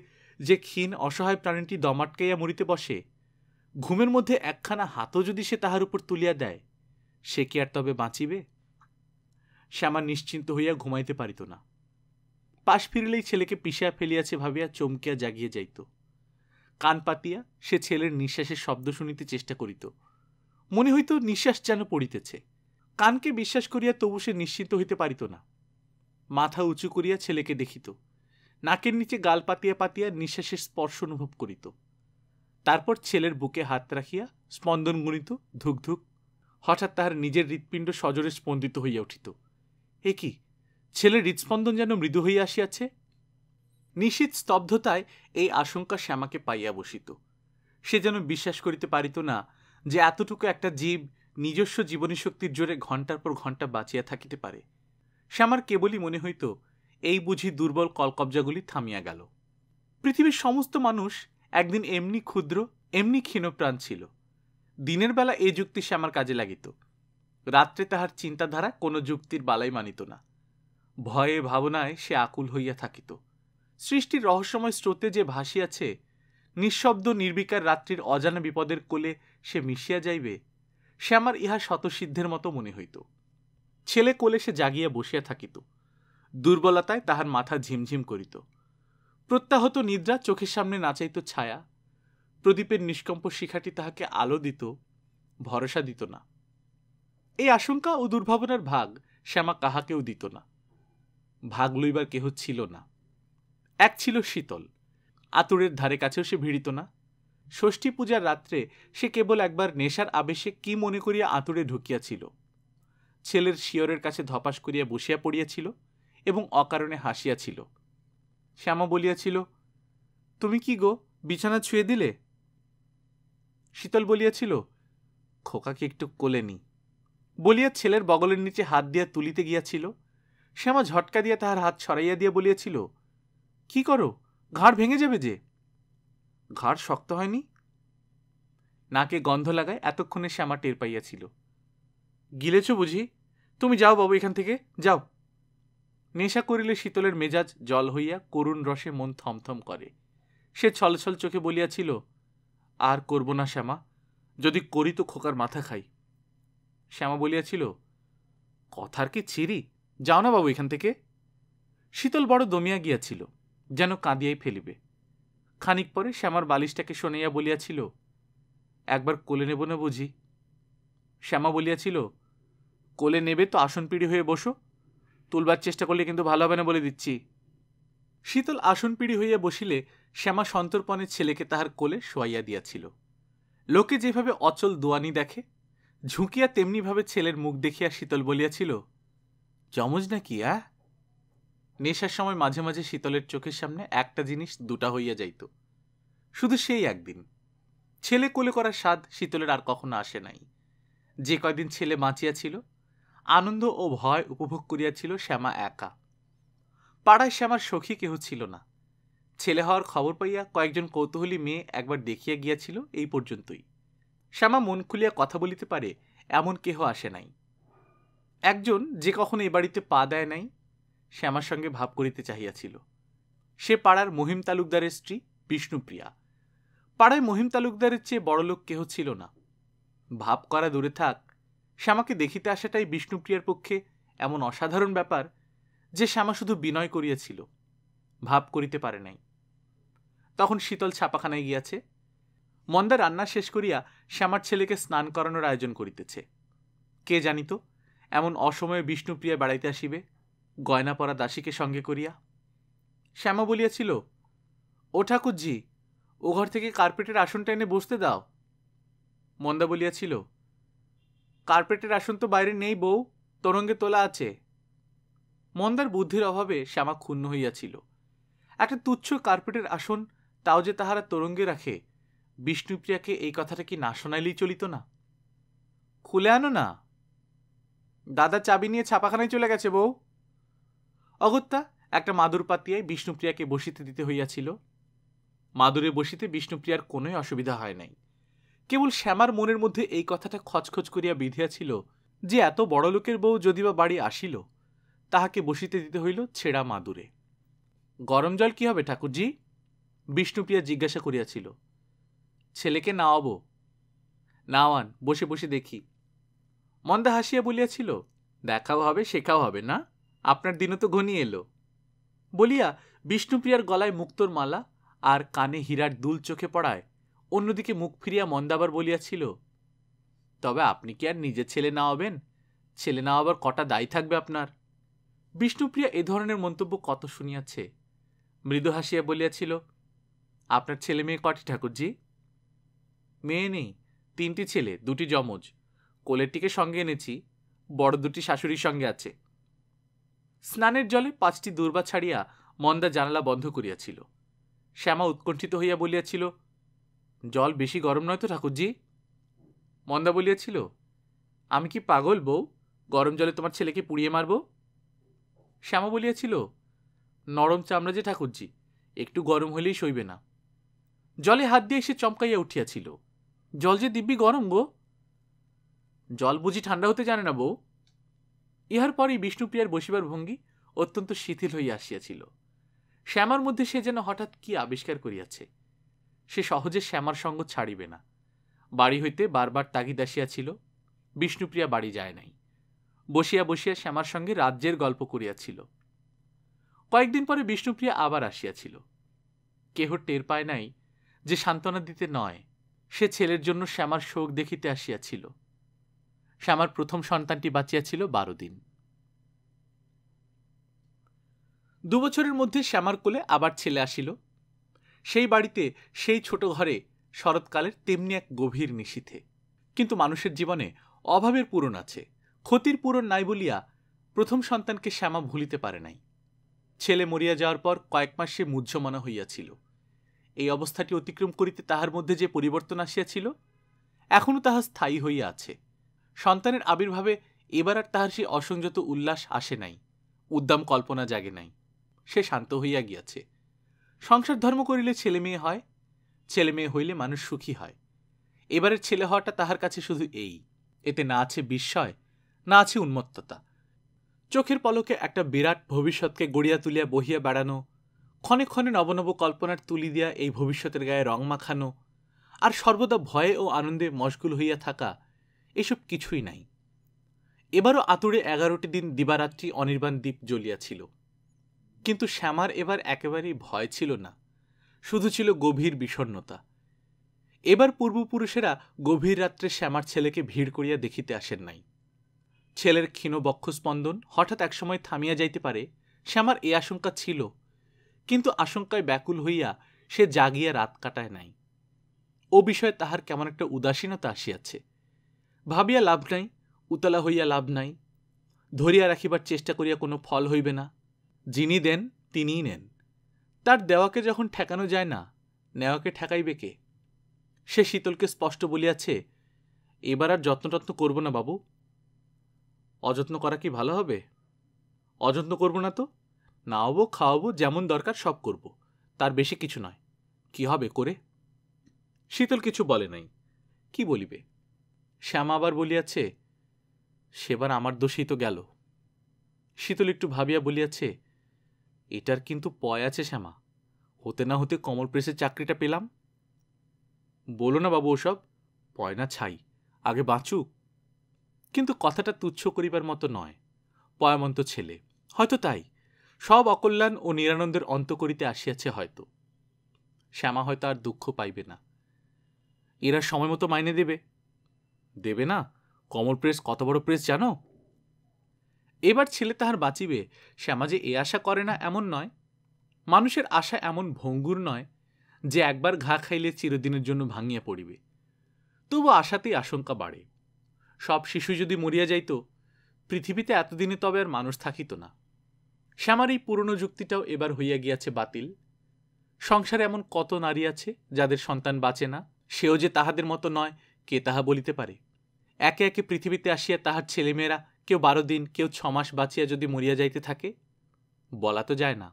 যে ক্ষীণ অসহায় প্রাণীটি দমাটকাইয়া মরিতে বসে ঘুমের মধ্যে একখানা হাতও যদি সে তাহার উপর তুলিয়া দেয় সে কি আর তবে বাঁচিবে শ্যামা নিশ্চিন্ত হইয়া ঘুমাইতে পারিত না পাশ ফিরিলেই ছেলেকে পিষিয়া ফেলিয়াছে ভাবিয়া চমকিয়া জাগিয়া যাইত কান পাতিয়া সে ছেলের নিঃশ্বাসের শব্দ শুনিতে চেষ্টা করিত মনে হইত নিঃশ্বাস যেন পড়িতেছে কানকে বিশ্বাস করিয়া তবু সে নিশ্চিন্ত হইতে পারিত না মাথা উঁচু করিয়া ছেলেকে দেখিত নাকের নিচে গাল পাতিয়া পাতিয়া নিঃশ্বাসের স্পর্শ অনুভব করিত তারপর ছেলের বুকে হাত রাখিয়া স্পন্দন গুণিত ধুকধুক হঠাৎ তাহার নিজের হৃৎপিণ্ড সজরে স্পন্দিত হইয়া উঠিত এ কি ছেলের হৃৎস্পন্দন যেন মৃদু হইয়া আসিয়াছে নিশ্চিত স্তব্ধতায় এই আশঙ্কা শ্যামাকে পাইয়া বসিত সে যেন বিশ্বাস করিতে পারিত না যে এতটুকু একটা জীব নিজস্ব জীবনী শক্তির জোরে ঘন্টার পর ঘন্টা বাঁচিয়া থাকিতে পারে শ্যামার কেবলই মনে হইত এই বুঝি দুর্বল কলকবজাগুলি থামিয়া গেল পৃথিবীর সমস্ত মানুষ একদিন এমনি ক্ষুদ্র এমনি ক্ষীণপ্রাণ ছিল দিনের বেলা এ যুক্তি সে আমার কাজে লাগিত রাত্রে তাহার চিন্তাধারা কোনো যুক্তির বালাই মানিত না ভয়ে ভাবনায় সে আকুল হইয়া থাকিত সৃষ্টির রহস্যময় স্রোতে যে ভাসিয়াছে নিঃশব্দ নির্বিকার রাত্রির অজানা বিপদের কোলে সে মিশিয়া যাইবে সে আমার ইহা শতসিদ্ধের মতো মনে হইত ছেলে কোলে সে জাগিয়া বসিয়া থাকিত দুর্বলতায় তাহার মাথা ঝিমঝিম করিত প্রত্যাহত নিদ্রা চোখের সামনে নাচাইত ছায়া প্রদীপের নিষ্কম্প শিখাটি তাহাকে আলো দিত ভরসা দিত না এই আশঙ্কা ও দুর্ভাবনার ভাগ শ্যামা কাহাকেও দিত না ভাগ লইবার কেহ ছিল না এক ছিল শীতল আতুরের ধারে কাছেও সে ভিড়িত না ষষ্ঠী পূজার রাত্রে সে কেবল একবার নেশার আবেশে কি মনে করিয়া আতুরে ঢুকিয়াছিল ছেলের শিয়রের কাছে ধপাস করিয়া বসিয়া পড়িয়াছিল এবং অকারণে হাসিয়াছিল শ্যামা বলিয়াছিল তুমি কি গো বিছানা ছুঁয়ে দিলে শীতল বলিয়াছিল খোকাকে একটু কোলে নি বলিয়া ছেলের বগলের নিচে হাত দিয়া তুলিতে গিয়াছিল শ্যামা ঝটকা দিয়া তাহার হাত ছড়াইয়া দিয়া বলিয়াছিল কি করো ঘাড় ভেঙে যাবে যে ঘাড় শক্ত হয়নি নাকে গন্ধ লাগায় এতক্ষণে শ্যামা টের পাইয়াছিল গিলেছ বুঝি তুমি যাও বাবু এখান থেকে যাও নেশা করিলে শীতলের মেজাজ জল হইয়া করুণ রসে মন থমথম করে সে ছলছল চোখে বলিয়াছিল আর করব না শ্যামা যদি করি তো খোকার মাথা খাই শ্যামা বলিয়াছিল কথার কি ছিরি যাও না বাবু এখান থেকে শীতল বড় দমিয়া গিয়াছিল যেন কাঁদিয়াই ফেলিবে খানিক পরে শ্যামার বালিশটাকে শোনাইয়া বলিয়াছিল একবার কোলে নেব না বুঝি শ্যামা বলিয়াছিল কোলে নেবে তো আসন পিড়ি হয়ে বসো তুলবার চেষ্টা করলে কিন্তু ভালো হবে না বলে দিচ্ছি শীতল আসন পিড়ি হইয়া বসিলে শ্যামা সন্তর্পণের ছেলেকে তাহার কোলে শোয়াইয়া দিয়াছিল লোকে যেভাবে অচল দোয়ানি দেখে ঝুঁকিয়া তেমনিভাবে ছেলের মুখ দেখিয়া শীতল বলিয়াছিল না নাকি আ নেশার সময় মাঝে মাঝে শীতলের চোখের সামনে একটা জিনিস দুটা হইয়া যাইত শুধু সেই একদিন ছেলে কোলে করার স্বাদ শীতলের আর কখনো আসে নাই যে কয়দিন ছেলে বাঁচিয়াছিল আনন্দ ও ভয় উপভোগ করিয়াছিল শ্যামা একা পাড়ায় শ্যামার সখী কেহ ছিল না ছেলে হওয়ার খবর পাইয়া কয়েকজন কৌতূহলী মেয়ে একবার দেখিয়া গিয়াছিল এই পর্যন্তই শ্যামা মন খুলিয়া কথা বলিতে পারে এমন কেহ আসে নাই একজন যে কখনো এ বাড়িতে পা দেয় নাই শ্যামার সঙ্গে ভাব করিতে চাহিয়াছিল সে পাড়ার মহিম তালুকদারের স্ত্রী বিষ্ণুপ্রিয়া পাড়ায় মহিম তালুকদারের চেয়ে বড়লোক কেহ ছিল না ভাব করা দূরে থাক সে আমাকে দেখিতে আসাটাই বিষ্ণুপ্রিয়ার পক্ষে এমন অসাধারণ ব্যাপার যে শ্যামা শুধু বিনয় করিয়াছিল ভাব করিতে পারে নাই তখন শীতল ছাপাখানায় গিয়াছে মন্দা রান্না শেষ করিয়া শ্যামার ছেলেকে স্নান করানোর আয়োজন করিতেছে কে জানিত এমন অসময়ে বিষ্ণুপ্রিয়া বেড়াইতে আসিবে গয়না পরা দাসীকে সঙ্গে করিয়া শ্যামা বলিয়াছিল ও ঠাকুরজি ও ঘর থেকে কার্পেটের আসনটা এনে বসতে দাও মন্দা বলিয়াছিল কার্পেটের আসন তো বাইরে নেই বউ তরঙ্গে তোলা আছে মন্দার বুদ্ধির অভাবে শ্যামা ক্ষুণ্ণ হইয়াছিল একটা তুচ্ছ কার্পেটের আসন তাও যে তাহারা তরঙ্গে রাখে বিষ্ণুপ্রিয়াকে এই কথাটা কি না শোনাইলেই চলিত না খুলে আনো না দাদা চাবি নিয়ে ছাপাখানায় চলে গেছে বউ অগত্যা একটা মাদুর পাতিয়ায় বিষ্ণুপ্রিয়াকে বসিতে দিতে হইয়াছিল মাদুরে বসিতে বিষ্ণুপ্রিয়ার কোনোই অসুবিধা হয় নাই কেবল শ্যামার মনের মধ্যে এই কথাটা খচখচ করিয়া বিধিয়াছিল যে এত বড় লোকের বউ যদি বা বাড়ি আসিল তাহাকে বসিতে দিতে হইল ছেঁড়া মাদুরে গরম জল কি হবে ঠাকুরজি বিষ্ণুপ্রিয়া জিজ্ঞাসা করিয়াছিল ছেলেকে নাওয়াবো নাওয়ান বসে বসে দেখি মন্দা হাসিয়া বলিয়াছিল দেখাও হবে শেখাও হবে না আপনার দিনও তো ঘনিয়ে এলো বলিয়া বিষ্ণুপ্রিয়ার গলায় মুক্তোর মালা আর কানে হীরার দুল চোখে পড়ায় অন্যদিকে মুখ ফিরিয়া মন্দাবার বলিয়াছিল তবে আপনি কি আর নিজের ছেলে না হবেন ছেলে না হবার কটা দায়ী থাকবে আপনার বিষ্ণুপ্রিয়া এ ধরনের মন্তব্য কত শুনিয়াছে মৃদু হাসিয়া বলিয়াছিল আপনার ছেলে মেয়ে কটি ঠাকুরজি মেয়ে নেই তিনটি ছেলে দুটি যমজ কোলেরটিকে সঙ্গে এনেছি বড় দুটি শাশুড়ির সঙ্গে আছে স্নানের জলে পাঁচটি দুর্বা ছাড়িয়া মন্দা জানালা বন্ধ করিয়াছিল শ্যামা উৎকণ্ঠিত হইয়া বলিয়াছিল জল বেশি গরম নয় তো ঠাকুরজি মন্দা বলিয়াছিল আমি কি পাগল বউ গরম জলে তোমার ছেলেকে পুড়িয়ে মারব শ্যামা বলিয়াছিল নরম চামড়া যে ঠাকুরজি একটু গরম হলেই সইবে না জলে হাত দিয়ে সে চমকাইয়া উঠিয়াছিল জল যে দিব্যি গরম গো জল বুঝি ঠান্ডা হতে জানে না বউ ইহার পরেই বিষ্ণুপ্রিয়ার বসিবার ভঙ্গি অত্যন্ত শিথিল হইয়া আসিয়াছিল শ্যামার মধ্যে সে যেন হঠাৎ কি আবিষ্কার করিয়াছে সে সহজে শ্যামার সঙ্গ ছাড়িবে না বাড়ি হইতে বারবার তাগিদ আসিয়াছিল বিষ্ণুপ্রিয়া বাড়ি যায় নাই বসিয়া বসিয়া শ্যামার সঙ্গে রাজ্যের গল্প করিয়াছিল কয়েকদিন পরে বিষ্ণুপ্রিয়া আবার আসিয়াছিল কেহ টের পায় নাই যে সান্ত্বনা দিতে নয় সে ছেলের জন্য শ্যামার শোক দেখিতে আসিয়াছিল শ্যামার প্রথম সন্তানটি বাঁচিয়াছিল বারো দিন দুবছরের মধ্যে শ্যামার কোলে আবার ছেলে আসিল সেই বাড়িতে সেই ছোট ঘরে শরৎকালের তেমনি এক গভীর নিশীথে কিন্তু মানুষের জীবনে অভাবের পূরণ আছে ক্ষতির পূরণ নাই বলিয়া প্রথম সন্তানকে শ্যামা ভুলিতে পারে নাই ছেলে মরিয়া যাওয়ার পর কয়েক মাস সে মুহ্যমানা হইয়াছিল এই অবস্থাটি অতিক্রম করিতে তাহার মধ্যে যে পরিবর্তন আসিয়াছিল এখনও তাহা স্থায়ী হইয়া আছে সন্তানের আবির্ভাবে এবার আর তাহার সেই অসংযত উল্লাস আসে নাই উদ্দাম কল্পনা জাগে নাই সে শান্ত হইয়া গিয়াছে সংসার ধর্ম করিলে ছেলে মেয়ে হয় ছেলে মেয়ে হইলে মানুষ সুখী হয় এবারের ছেলে হওয়াটা তাহার কাছে শুধু এই এতে না আছে বিস্ময় না আছে উন্মত্ততা চোখের পলকে একটা বিরাট ভবিষ্যৎকে গড়িয়া তুলিয়া বহিয়া বেড়ানো ক্ষণে ক্ষণে নবনব কল্পনার তুলি দিয়া এই ভবিষ্যতের গায়ে রং মাখানো আর সর্বদা ভয়ে ও আনন্দে মশগুল হইয়া থাকা এসব কিছুই নাই এবারও আতুরে এগারোটি দিন দিবারাত্রি অনির্বাণ দ্বীপ জ্বলিয়াছিল কিন্তু শ্যামার এবার একেবারেই ভয় ছিল না শুধু ছিল গভীর বিষণ্নতা এবার পূর্বপুরুষেরা গভীর রাত্রে শ্যামার ছেলেকে ভিড় করিয়া দেখিতে আসেন নাই ছেলের ক্ষীণ বক্ষস্পন্দন হঠাৎ একসময় থামিয়া যাইতে পারে শ্যামার এ আশঙ্কা ছিল কিন্তু আশঙ্কায় ব্যাকুল হইয়া সে জাগিয়া রাত কাটায় নাই ও বিষয়ে তাহার কেমন একটা উদাসীনতা আসিয়াছে ভাবিয়া লাভ নাই উতলা হইয়া লাভ নাই ধরিয়া রাখিবার চেষ্টা করিয়া কোনো ফল হইবে না যিনি দেন তিনিই নেন তার দেওয়াকে যখন ঠেকানো যায় না নেওয়াকে ঠেকাইবে কে সে শীতলকে স্পষ্ট বলিয়াছে এবার আর যত্নটত্ন করব না বাবু অযত্ন করা কি ভালো হবে অযত্ন করব না তো নাওবো খাওয়াবো যেমন দরকার সব করব তার বেশি কিছু নয় কি হবে করে শীতল কিছু বলে নাই কি বলিবে শ্যামা আবার বলিয়াছে সেবার আমার দোষই তো গেল শীতল একটু ভাবিয়া বলিয়াছে এটার কিন্তু পয় আছে শ্যামা হতে না হতে কমল প্রেসের চাকরিটা পেলাম বলো না বাবু ওসব পয় না ছাই আগে বাঁচুক কিন্তু কথাটা তুচ্ছ করিবার মতো নয় পয়ামন্ত ছেলে হয়তো তাই সব অকল্যাণ ও নিরানন্দের অন্ত করিতে আসিয়াছে হয়তো শ্যামা হয়তো আর দুঃখ পাইবে না এরা সময় মতো মাইনে দেবে দেবে না কমল প্রেস কত বড় প্রেস জানো এবার ছেলে তাহার বাঁচিবে সে এ আশা করে না এমন নয় মানুষের আশা এমন ভঙ্গুর নয় যে একবার ঘা খাইলে চিরদিনের জন্য ভাঙিয়া পড়িবে তবু আশাতেই আশঙ্কা বাড়ে সব শিশু যদি মরিয়া যাইত পৃথিবীতে এতদিনে তবে আর মানুষ থাকিত না শ্যামার এই পুরনো যুক্তিটাও এবার হইয়া গিয়াছে বাতিল সংসারে এমন কত নারী আছে যাদের সন্তান বাঁচে না সেও যে তাহাদের মতো নয় কে তাহা বলিতে পারে একে একে পৃথিবীতে আসিয়া তাহার ছেলেমেয়েরা কেউ বারো দিন কেউ ছমাস বাঁচিয়া যদি মরিয়া যাইতে থাকে বলা তো যায় না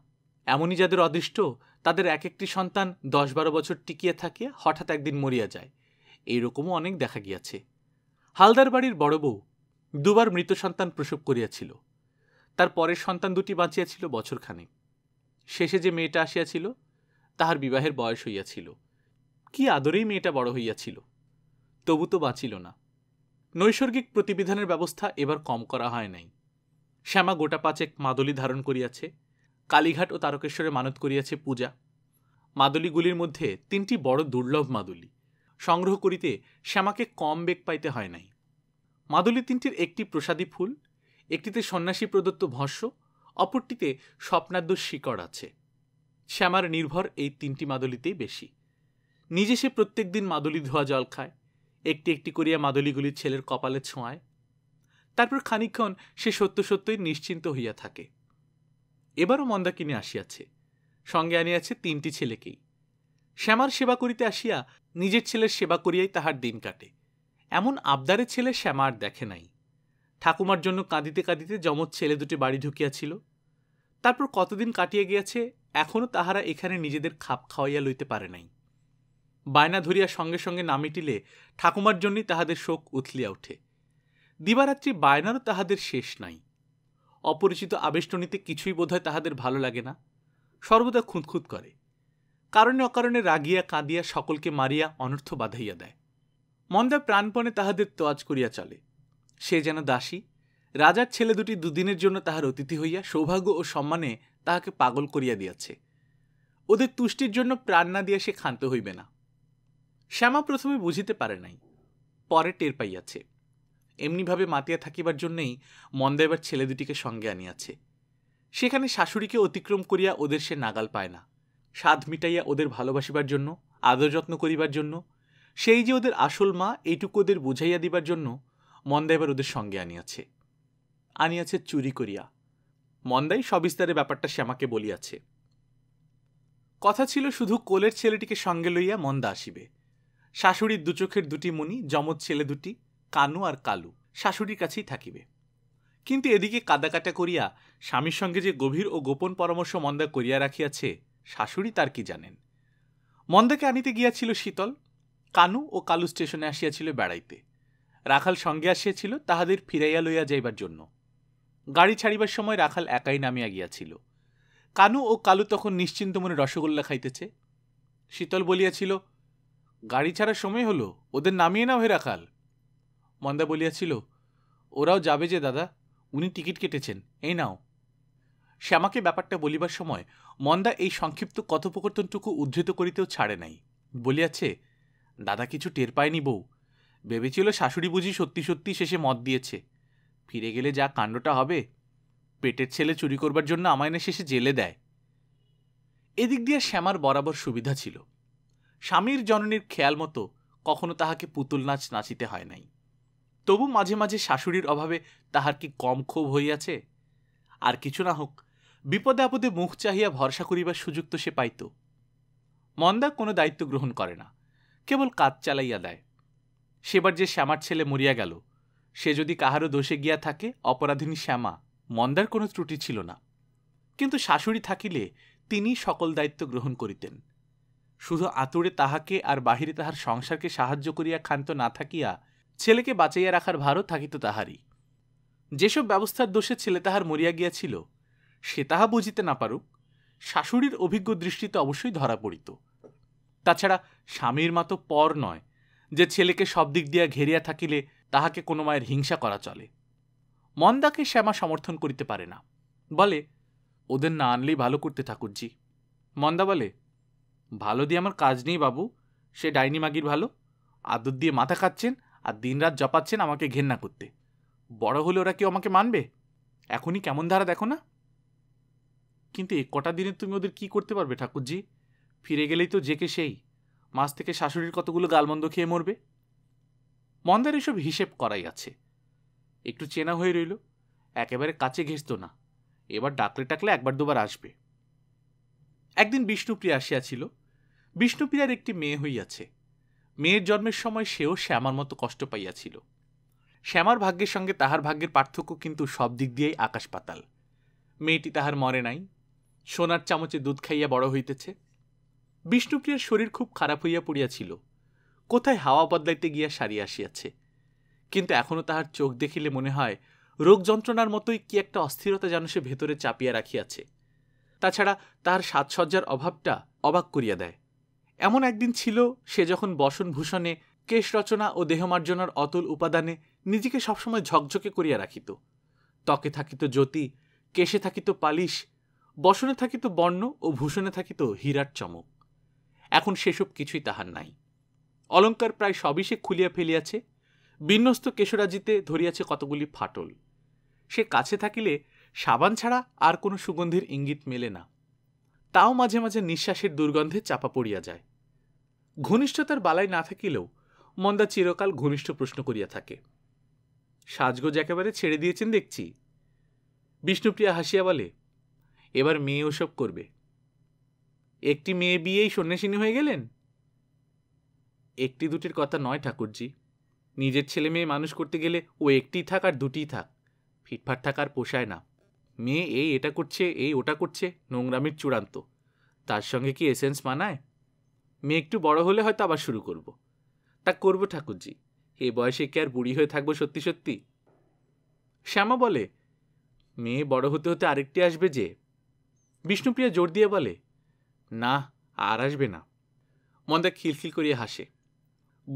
এমনই যাদের অদৃষ্ট তাদের এক একটি সন্তান দশ বারো বছর টিকিয়া থাকে হঠাৎ একদিন মরিয়া যায় এইরকমও অনেক দেখা গিয়াছে হালদার বাড়ির বড় বউ দুবার মৃত সন্তান প্রসব করিয়াছিল তার পরের সন্তান দুটি বাঁচিয়াছিল বছরখানেক শেষে যে মেয়েটা আসিয়াছিল তাহার বিবাহের বয়স হইয়াছিল কি আদরেই মেয়েটা বড় হইয়াছিল তবু তো বাঁচিল না নৈসর্গিক প্রতিবিধানের ব্যবস্থা এবার কম করা হয় নাই শ্যামা গোটা পাঁচেক মাদলি ধারণ করিয়াছে কালীঘাট ও তারকেশ্বরে মানত করিয়াছে পূজা মাদলিগুলির মধ্যে তিনটি বড় দুর্লভ মাদুলি সংগ্রহ করিতে শ্যামাকে কম বেগ পাইতে হয় নাই মাদুলি তিনটির একটি প্রসাদী ফুল একটিতে সন্ন্যাসী প্রদত্ত ভস্য অপরটিতে স্বপ্নাদ্য শিকড় আছে শ্যামার নির্ভর এই তিনটি মাদলিতেই বেশি নিজে সে প্রত্যেক দিন মাদুলি ধোয়া জল খায় একটি একটি করিয়া মাদলিগুলি ছেলের কপালে ছোঁয়ায় তারপর খানিক্ষণ সে সত্য সত্যই নিশ্চিন্ত হইয়া থাকে এবারও মন্দাকিনী আসিয়াছে সঙ্গে আনিয়াছে তিনটি ছেলেকেই শ্যামার সেবা করিতে আসিয়া নিজের ছেলের সেবা করিয়াই তাহার দিন কাটে এমন আবদারের ছেলে শ্যামা আর দেখে নাই ঠাকুমার জন্য কাঁদিতে কাঁদিতে যমজ ছেলে দুটি বাড়ি ঢুকিয়াছিল তারপর কতদিন কাটিয়া গিয়াছে এখনও তাহারা এখানে নিজেদের খাপ খাওয়াইয়া লইতে পারে নাই বায়না ধরিয়া সঙ্গে সঙ্গে নামিটিলে ঠাকুমার জন্যই তাহাদের শোক উথলিয়া ওঠে দিবারাত্রি বায়নারও তাহাদের শেষ নাই অপরিচিত আবেষ্টনীতে কিছুই বোধহয় তাহাদের ভালো লাগে না সর্বদা খুঁতখুঁত করে কারণে অকারণে রাগিয়া কাঁদিয়া সকলকে মারিয়া অনর্থ বাঁধাইয়া দেয় মন্দা প্রাণপণে তাহাদের তোয়াজ করিয়া চলে সে যেন দাসী রাজার ছেলে দুটি দুদিনের জন্য তাহার অতিথি হইয়া সৌভাগ্য ও সম্মানে তাহাকে পাগল করিয়া দিয়াছে ওদের তুষ্টির জন্য প্রাণ না দিয়া সে ক্ষান্ত হইবে না শ্যামা প্রথমে বুঝিতে পারে নাই পরে টের পাইয়াছে এমনিভাবে মাতিয়া থাকিবার জন্যেই মন্দা এবার ছেলে দুটিকে সঙ্গে আনিয়াছে সেখানে শাশুড়িকে অতিক্রম করিয়া ওদের সে নাগাল পায় না স্বাদ মিটাইয়া ওদের ভালোবাসিবার জন্য আদর যত্ন করিবার জন্য সেই যে ওদের আসল মা এইটুকু ওদের বুঝাইয়া দিবার জন্য মন্দা এবার ওদের সঙ্গে আনিয়াছে আনিয়াছে চুরি করিয়া মন্দাই সবিস্তারে ব্যাপারটা শ্যামাকে বলিয়াছে কথা ছিল শুধু কোলের ছেলেটিকে সঙ্গে লইয়া মন্দা আসিবে শাশুড়ির দুচোখের দুটি মণি যমজ ছেলে দুটি কানু আর কালু শাশুড়ির কাছেই থাকিবে কিন্তু এদিকে কাদাকাটা করিয়া স্বামীর সঙ্গে যে গভীর ও গোপন পরামর্শ মন্দা করিয়া রাখিয়াছে শাশুড়ি তার কি জানেন মন্দাকে আনিতে গিয়াছিল শীতল কানু ও কালু স্টেশনে আসিয়াছিল বেড়াইতে রাখাল সঙ্গে আসিয়াছিল তাহাদের ফিরাইয়া লইয়া যাইবার জন্য গাড়ি ছাড়িবার সময় রাখাল একাই নামিয়া গিয়াছিল কানু ও কালু তখন নিশ্চিন্ত মনে রসগোল্লা খাইতেছে শীতল বলিয়াছিল গাড়ি ছাড়ার সময় হলো ওদের নামিয়ে নাও হে রাখাল মন্দা বলিয়াছিল ওরাও যাবে যে দাদা উনি টিকিট কেটেছেন এই নাও শ্যামাকে ব্যাপারটা বলিবার সময় মন্দা এই সংক্ষিপ্ত কথোপকথনটুকু উদ্ধৃত করিতেও ছাড়ে নাই বলিয়াছে দাদা কিছু টের পায়নি বউ ভেবেছিল শাশুড়ি বুঝি সত্যি সত্যি শেষে মদ দিয়েছে ফিরে গেলে যা কাণ্ডটা হবে পেটের ছেলে চুরি করবার জন্য আমায় না শেষে জেলে দেয় এদিক দিয়ে শ্যামার বরাবর সুবিধা ছিল স্বামীর জননীর খেয়াল মতো কখনো তাহাকে পুতুল নাচ নাচিতে হয় নাই তবু মাঝে মাঝে শাশুড়ির অভাবে তাহার কি কম ক্ষোভ হইয়াছে আর কিছু না হোক বিপদে আপদে মুখ চাহিয়া ভরসা করিবার সুযোগ তো সে পাইত মন্দা কোনো দায়িত্ব গ্রহণ করে না কেবল কাজ চালাইয়া দেয় সেবার যে শ্যামার ছেলে মরিয়া গেল সে যদি কাহারও দোষে গিয়া থাকে অপরাধিনী শ্যামা মন্দার কোনো ত্রুটি ছিল না কিন্তু শাশুড়ি থাকিলে তিনি সকল দায়িত্ব গ্রহণ করিতেন শুধু আতুরে তাহাকে আর বাহিরে তাহার সংসারকে সাহায্য করিয়া ক্ষান্ত না থাকিয়া ছেলেকে বাঁচাইয়া রাখার ভারও থাকিত তাহারই যেসব ব্যবস্থার দোষে ছেলে তাহার মরিয়া গিয়াছিল সে তাহা বুঝিতে না পারুক শাশুড়ির অভিজ্ঞ দৃষ্টিতে অবশ্যই ধরা পড়িত তাছাড়া স্বামীর মতো পর নয় যে ছেলেকে সব দিক দিয়া ঘেরিয়া থাকিলে তাহাকে কোনো মায়ের হিংসা করা চলে মন্দাকে শ্যামা সমর্থন করিতে পারে না বলে ওদের না আনলেই ভালো করতে ঠাকুরজি মন্দা বলে ভালো দিয়ে আমার কাজ নেই বাবু সে ডাইনি মাগির ভালো আদর দিয়ে মাথা খাচ্ছেন আর দিনরাত জপাচ্ছেন আমাকে ঘেন্না করতে বড় হলে ওরা কেউ আমাকে মানবে এখনই কেমন ধারা দেখো না কিন্তু এ কটা দিনে তুমি ওদের কি করতে পারবে ঠাকুরজি ফিরে গেলেই তো জেকে সেই মাছ থেকে শাশুড়ির কতগুলো গালমন্দ খেয়ে মরবে মন্দার এসব হিসেব করাই আছে একটু চেনা হয়ে রইল একেবারে কাছে ঘেসত না এবার ডাকলে টাকলে একবার দুবার আসবে একদিন বিষ্ণুপ্রিয়া আসিয়াছিল বিষ্ণুপ্রিয়ার একটি মেয়ে হইয়াছে মেয়ের জন্মের সময় সেও শ্যামার মতো কষ্ট পাইয়াছিল শ্যামার ভাগ্যের সঙ্গে তাহার ভাগ্যের পার্থক্য কিন্তু সব দিক দিয়েই আকাশ পাতাল মেয়েটি তাহার মরে নাই সোনার চামচে দুধ খাইয়া বড় হইতেছে বিষ্ণুপ্রিয়ার শরীর খুব খারাপ হইয়া পড়িয়াছিল কোথায় হাওয়া বদলাইতে গিয়া সারি আসিয়াছে কিন্তু এখনও তাহার চোখ দেখিলে মনে হয় রোগ যন্ত্রণার মতোই কি একটা অস্থিরতা যেন সে ভেতরে চাপিয়া রাখিয়াছে তাছাড়া তাহার সাজসজ্জার অভাবটা অবাক করিয়া দেয় এমন একদিন ছিল সে যখন বসনভূষণে কেশ রচনা ও দেহমার্জনার অতুল উপাদানে নিজেকে সবসময় ঝকঝকে করিয়া রাখিত ত্বকে থাকিত জ্যোতি কেশে থাকিত পালিশ বসনে থাকিত বর্ণ ও ভূষণে থাকিত হীরার চমক এখন সেসব কিছুই তাহার নাই অলঙ্কার প্রায় সবই সে খুলিয়া ফেলিয়াছে বিন্যস্ত কেশরাজিতে ধরিয়াছে কতগুলি ফাটল সে কাছে থাকিলে সাবান ছাড়া আর কোনো সুগন্ধির ইঙ্গিত মেলে না তাও মাঝে মাঝে নিঃশ্বাসের দুর্গন্ধে চাপা পড়িয়া যায় ঘনিষ্ঠতার বালাই না থাকিলেও মন্দা চিরকাল ঘনিষ্ঠ প্রশ্ন করিয়া থাকে সাজগোজ একেবারে ছেড়ে দিয়েছেন দেখছি বিষ্ণুপ্রিয়া হাসিয়া বলে এবার মেয়ে ওসব করবে একটি মেয়ে বিয়েই সন্ন্যাসিনী হয়ে গেলেন একটি দুটির কথা নয় ঠাকুরজি নিজের ছেলে মেয়ে মানুষ করতে গেলে ও একটি থাক আর দুটি থাক ফিটফাট থাকার পোষায় না মেয়ে এই এটা করছে এই ওটা করছে নোংরামির চূড়ান্ত তার সঙ্গে কি এসেন্স মানায় মেয়ে একটু বড় হলে হয়তো আবার শুরু করব তা করব ঠাকুরজি এ বয়সে কি আর বুড়ি হয়ে থাকবো সত্যি সত্যি শ্যামা বলে মেয়ে বড় হতে হতে আরেকটি আসবে যে বিষ্ণুপ্রিয়া জোর দিয়ে বলে না আর আসবে না মন্দা খিলখিল করিয়ে হাসে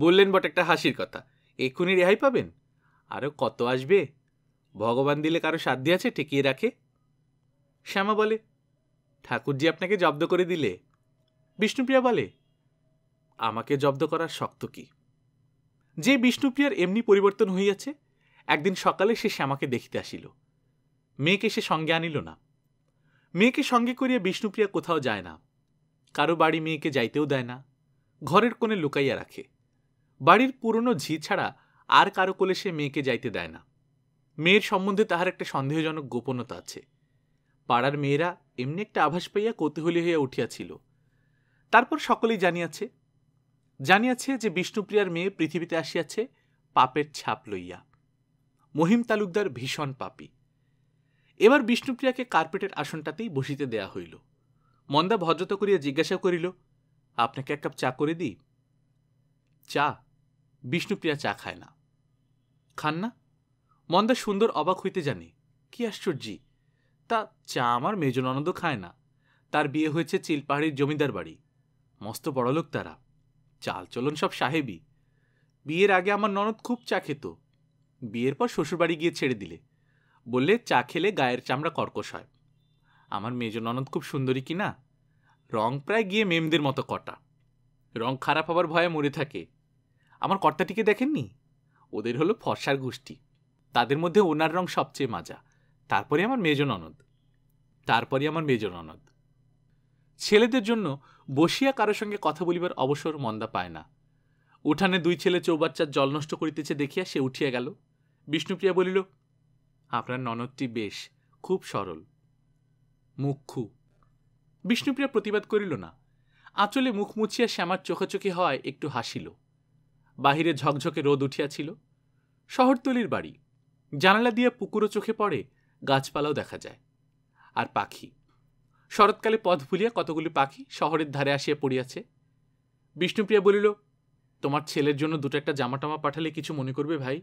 বললেন বট একটা হাসির কথা এক্ষুনি রেহাই পাবেন আরও কত আসবে ভগবান দিলে কারো সাধ্য আছে ঠেকিয়ে রাখে শ্যামা বলে ঠাকুরজি আপনাকে জব্দ করে দিলে বিষ্ণুপ্রিয়া বলে আমাকে জব্দ করার শক্ত কি যে বিষ্ণুপ্রিয়ার এমনি পরিবর্তন হইয়াছে একদিন সকালে সে শ্যামাকে দেখিতে আসিল মেয়েকে সে সঙ্গে আনিল না মেয়েকে সঙ্গে করিয়া বিষ্ণুপ্রিয়া কোথাও যায় না কারো বাড়ি মেয়েকে যাইতেও দেয় না ঘরের কোণে লুকাইয়া রাখে বাড়ির পুরনো ঝি ছাড়া আর কারো কোলে সে মেয়েকে যাইতে দেয় না মেয়ের সম্বন্ধে তাহার একটা সন্দেহজনক গোপনতা আছে পাড়ার মেয়েরা এমনি একটা আভাস পাইয়া কৌতূহলী হইয়া উঠিয়াছিল তারপর সকলেই জানিয়াছে জানিয়াছে যে বিষ্ণুপ্রিয়ার মেয়ে পৃথিবীতে আসিয়াছে পাপের ছাপ লইয়া মহিম তালুকদার ভীষণ পাপি এবার বিষ্ণুপ্রিয়াকে কার্পেটের আসনটাতেই বসিতে দেয়া হইল মন্দা ভদ্রতা করিয়া জিজ্ঞাসা করিল আপনাকে এক কাপ চা করে দিই চা বিষ্ণুপ্রিয়া চা খায় না খান না মন্দা সুন্দর অবাক হইতে জানে কি আশ্চর্যি তা চা আমার মেজননন্দ খায় না তার বিয়ে হয়েছে চিলপাহাড়ির জমিদার বাড়ি মস্ত বড়লোক তারা চালচলন সব সাহেবই বিয়ের আগে আমার ননদ খুব চা খেত বিয়ের পর শ্বশুরবাড়ি গিয়ে ছেড়ে দিলে বললে চা খেলে গায়ের চামড়া কর্কশ হয় আমার মেজ ননদ খুব সুন্দরী কি না রং প্রায় গিয়ে মেমদের মতো কটা রং খারাপ হবার ভয়ে মরে থাকে আমার কর্তাটিকে দেখেননি ওদের হলো ফর্সার গোষ্ঠী তাদের মধ্যে ওনার রং সবচেয়ে মাজা তারপরে আমার মেজ ননদ তারপরে আমার মেজ ননদ ছেলেদের জন্য বসিয়া কারোর সঙ্গে কথা বলিবার অবসর মন্দা পায় না উঠানে দুই ছেলে চৌবাচ্চার জল নষ্ট করিতেছে দেখিয়া সে উঠিয়া গেল বিষ্ণুপ্রিয়া বলিল আপনার ননদটি বেশ খুব সরল মুখু বিষ্ণুপ্রিয়া প্রতিবাদ করিল না আঁচলে মুখ মুছিয়া শ্যামার চোখাচোখি হয় একটু হাসিল বাহিরে ঝকঝকে রোদ উঠিয়াছিল শহরতলির বাড়ি জানালা দিয়ে পুকুরও চোখে পড়ে গাছপালাও দেখা যায় আর পাখি শরৎকালে পথ ভুলিয়া কতগুলি পাখি শহরের ধারে আসিয়া পড়িয়াছে বিষ্ণুপ্রিয়া বলিল তোমার ছেলের জন্য দুটো একটা জামাটামা পাঠালে কিছু মনে করবে ভাই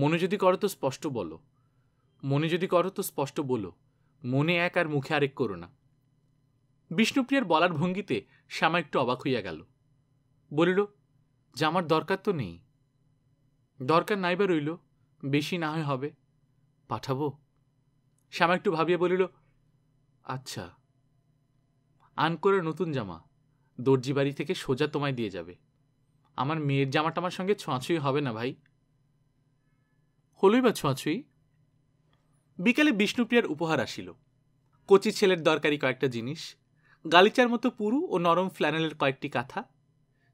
মনে যদি করো তো স্পষ্ট বলো মনে যদি করো তো স্পষ্ট বলো মনে এক আর মুখে আরেক করো না বিষ্ণুপ্রিয়ার বলার ভঙ্গিতে শ্যামা একটু অবাক হইয়া গেল বলিল জামার দরকার তো নেই দরকার নাইবা রইল বেশি না হয় হবে পাঠাবো শ্যামা একটু ভাবিয়া বলিল আচ্ছা আন করে নতুন জামা দর্জি বাড়ি থেকে সোজা তোমায় দিয়ে যাবে আমার মেয়ের জামাটা আমার সঙ্গে ছোঁয়াছুঁই হবে না ভাই হলোই বা ছোঁয়াছুঁই বিকালে বিষ্ণুপ্রিয়ার উপহার আসিল কচি ছেলের দরকারি কয়েকটা জিনিস গালিচার মতো পুরু ও নরম ফ্ল্যানেলের কয়েকটি কাঁথা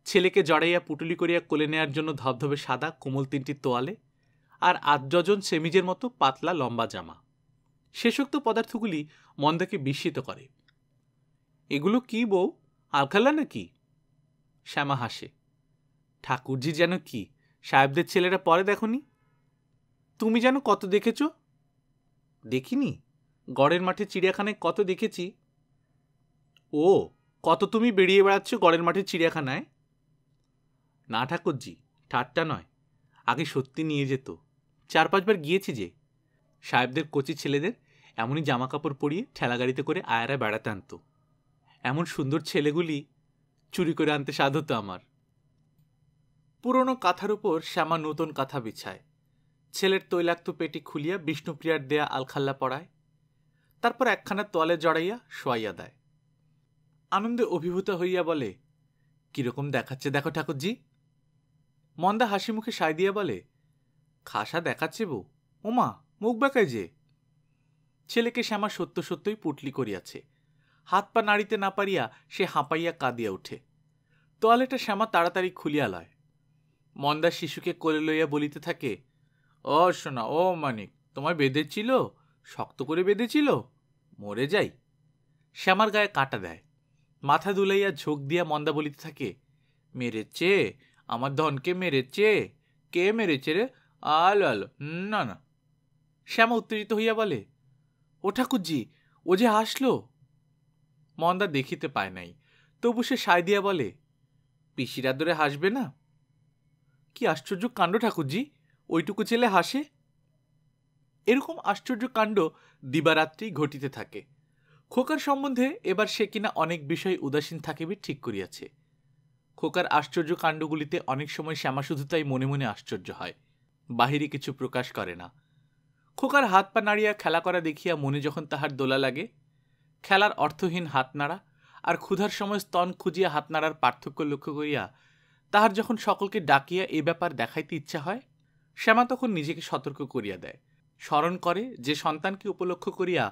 ছেলেকে জড়াইয়া পুটুলি করিয়া কোলে নেয়ার জন্য ধবধবে সাদা কোমল তিনটি তোয়ালে আর আট ডজন সেমিজের মতো পাতলা লম্বা জামা শেষোক্ত পদার্থগুলি মন্দকে বিস্মিত করে এগুলো কি বউ আলখাল্লা নাকি শ্যামা হাসে ঠাকুরজি যেন কি সাহেবদের ছেলেরা পরে দেখনি তুমি যেন কত দেখেছ দেখিনি গড়ের মাঠে চিড়িয়াখানায় কত দেখেছি ও কত তুমি বেরিয়ে বেড়াচ্ছ গড়ের মাঠে চিড়িয়াখানায় না ঠাকুরজি ঠাট্টা নয় আগে সত্যি নিয়ে যেত চার পাঁচবার গিয়েছি যে সাহেবদের কচি ছেলেদের এমনই জামা কাপড় পরিয়ে ঠেলাগাড়িতে করে আয়রা বেড়াতে আনতো এমন সুন্দর ছেলেগুলি চুরি করে আনতে সাধত আমার পুরনো কাঁথার উপর শ্যামা নতুন কাঁথা বিছায় ছেলের তৈলাক্ত পেটি খুলিয়া বিষ্ণুপ্রিয়ার দেয়া আলখাল্লা পড়ায় তারপর একখানা তোয়ালে জড়াইয়া শোয়াইয়া দেয় আনন্দে অভিভূত হইয়া বলে কীরকম দেখাচ্ছে দেখো ঠাকুরজি মন্দা হাসি মুখে সায় দিয়া বলে খাসা দেখাচ্ছে বউ ওমা মুখ বেঁকায় যে ছেলেকে শ্যামা সত্য সত্যই পুটলি করিয়াছে হাত পা নাড়িতে না পারিয়া সে হাঁপাইয়া কাঁদিয়া ওঠে তোয়ালেটা শ্যামা তাড়াতাড়ি খুলিয়া লয় মন্দা শিশুকে কোলে লইয়া বলিতে থাকে অ সোনা ও মানিক তোমায় বেঁধেছিল শক্ত করে বেঁধেছিল মরে যাই শ্যামার গায়ে কাটা দেয় মাথা দুলাইয়া ঝোঁক দিয়া মন্দা বলিতে থাকে মেরেছে আমার ধনকে মেরেছে কে মেরেছে রে আলো আলো না না শ্যামা উত্তেজিত হইয়া বলে ও ঠাকুরজি ও যে হাসলো মন্দা দেখিতে পায় নাই তবু সে সায় দিয়া বলে পিসিরা দরে হাসবে না কি আশ্চর্য কাণ্ড ঠাকুরজি ওইটুকু ছেলে হাসে এরকম আশ্চর্য কাণ্ড দিবারাত্রি ঘটিতে থাকে খোকার সম্বন্ধে এবার সে কিনা অনেক বিষয় উদাসীন থাকিবে ঠিক করিয়াছে খোকার আশ্চর্য কাণ্ডগুলিতে অনেক সময় শ্যামা শুধু তাই মনে মনে আশ্চর্য হয় বাহিরে কিছু প্রকাশ করে না খোকার হাত পা নাড়িয়া খেলা করা দেখিয়া মনে যখন তাহার দোলা লাগে খেলার অর্থহীন হাতনাড়া আর ক্ষুধার সময় স্তন খুঁজিয়া হাতনাড়ার পার্থক্য লক্ষ্য করিয়া তাহার যখন সকলকে ডাকিয়া এ ব্যাপার দেখাইতে ইচ্ছা হয় শ্যামা তখন নিজেকে সতর্ক করিয়া দেয় স্মরণ করে যে সন্তানকে উপলক্ষ করিয়া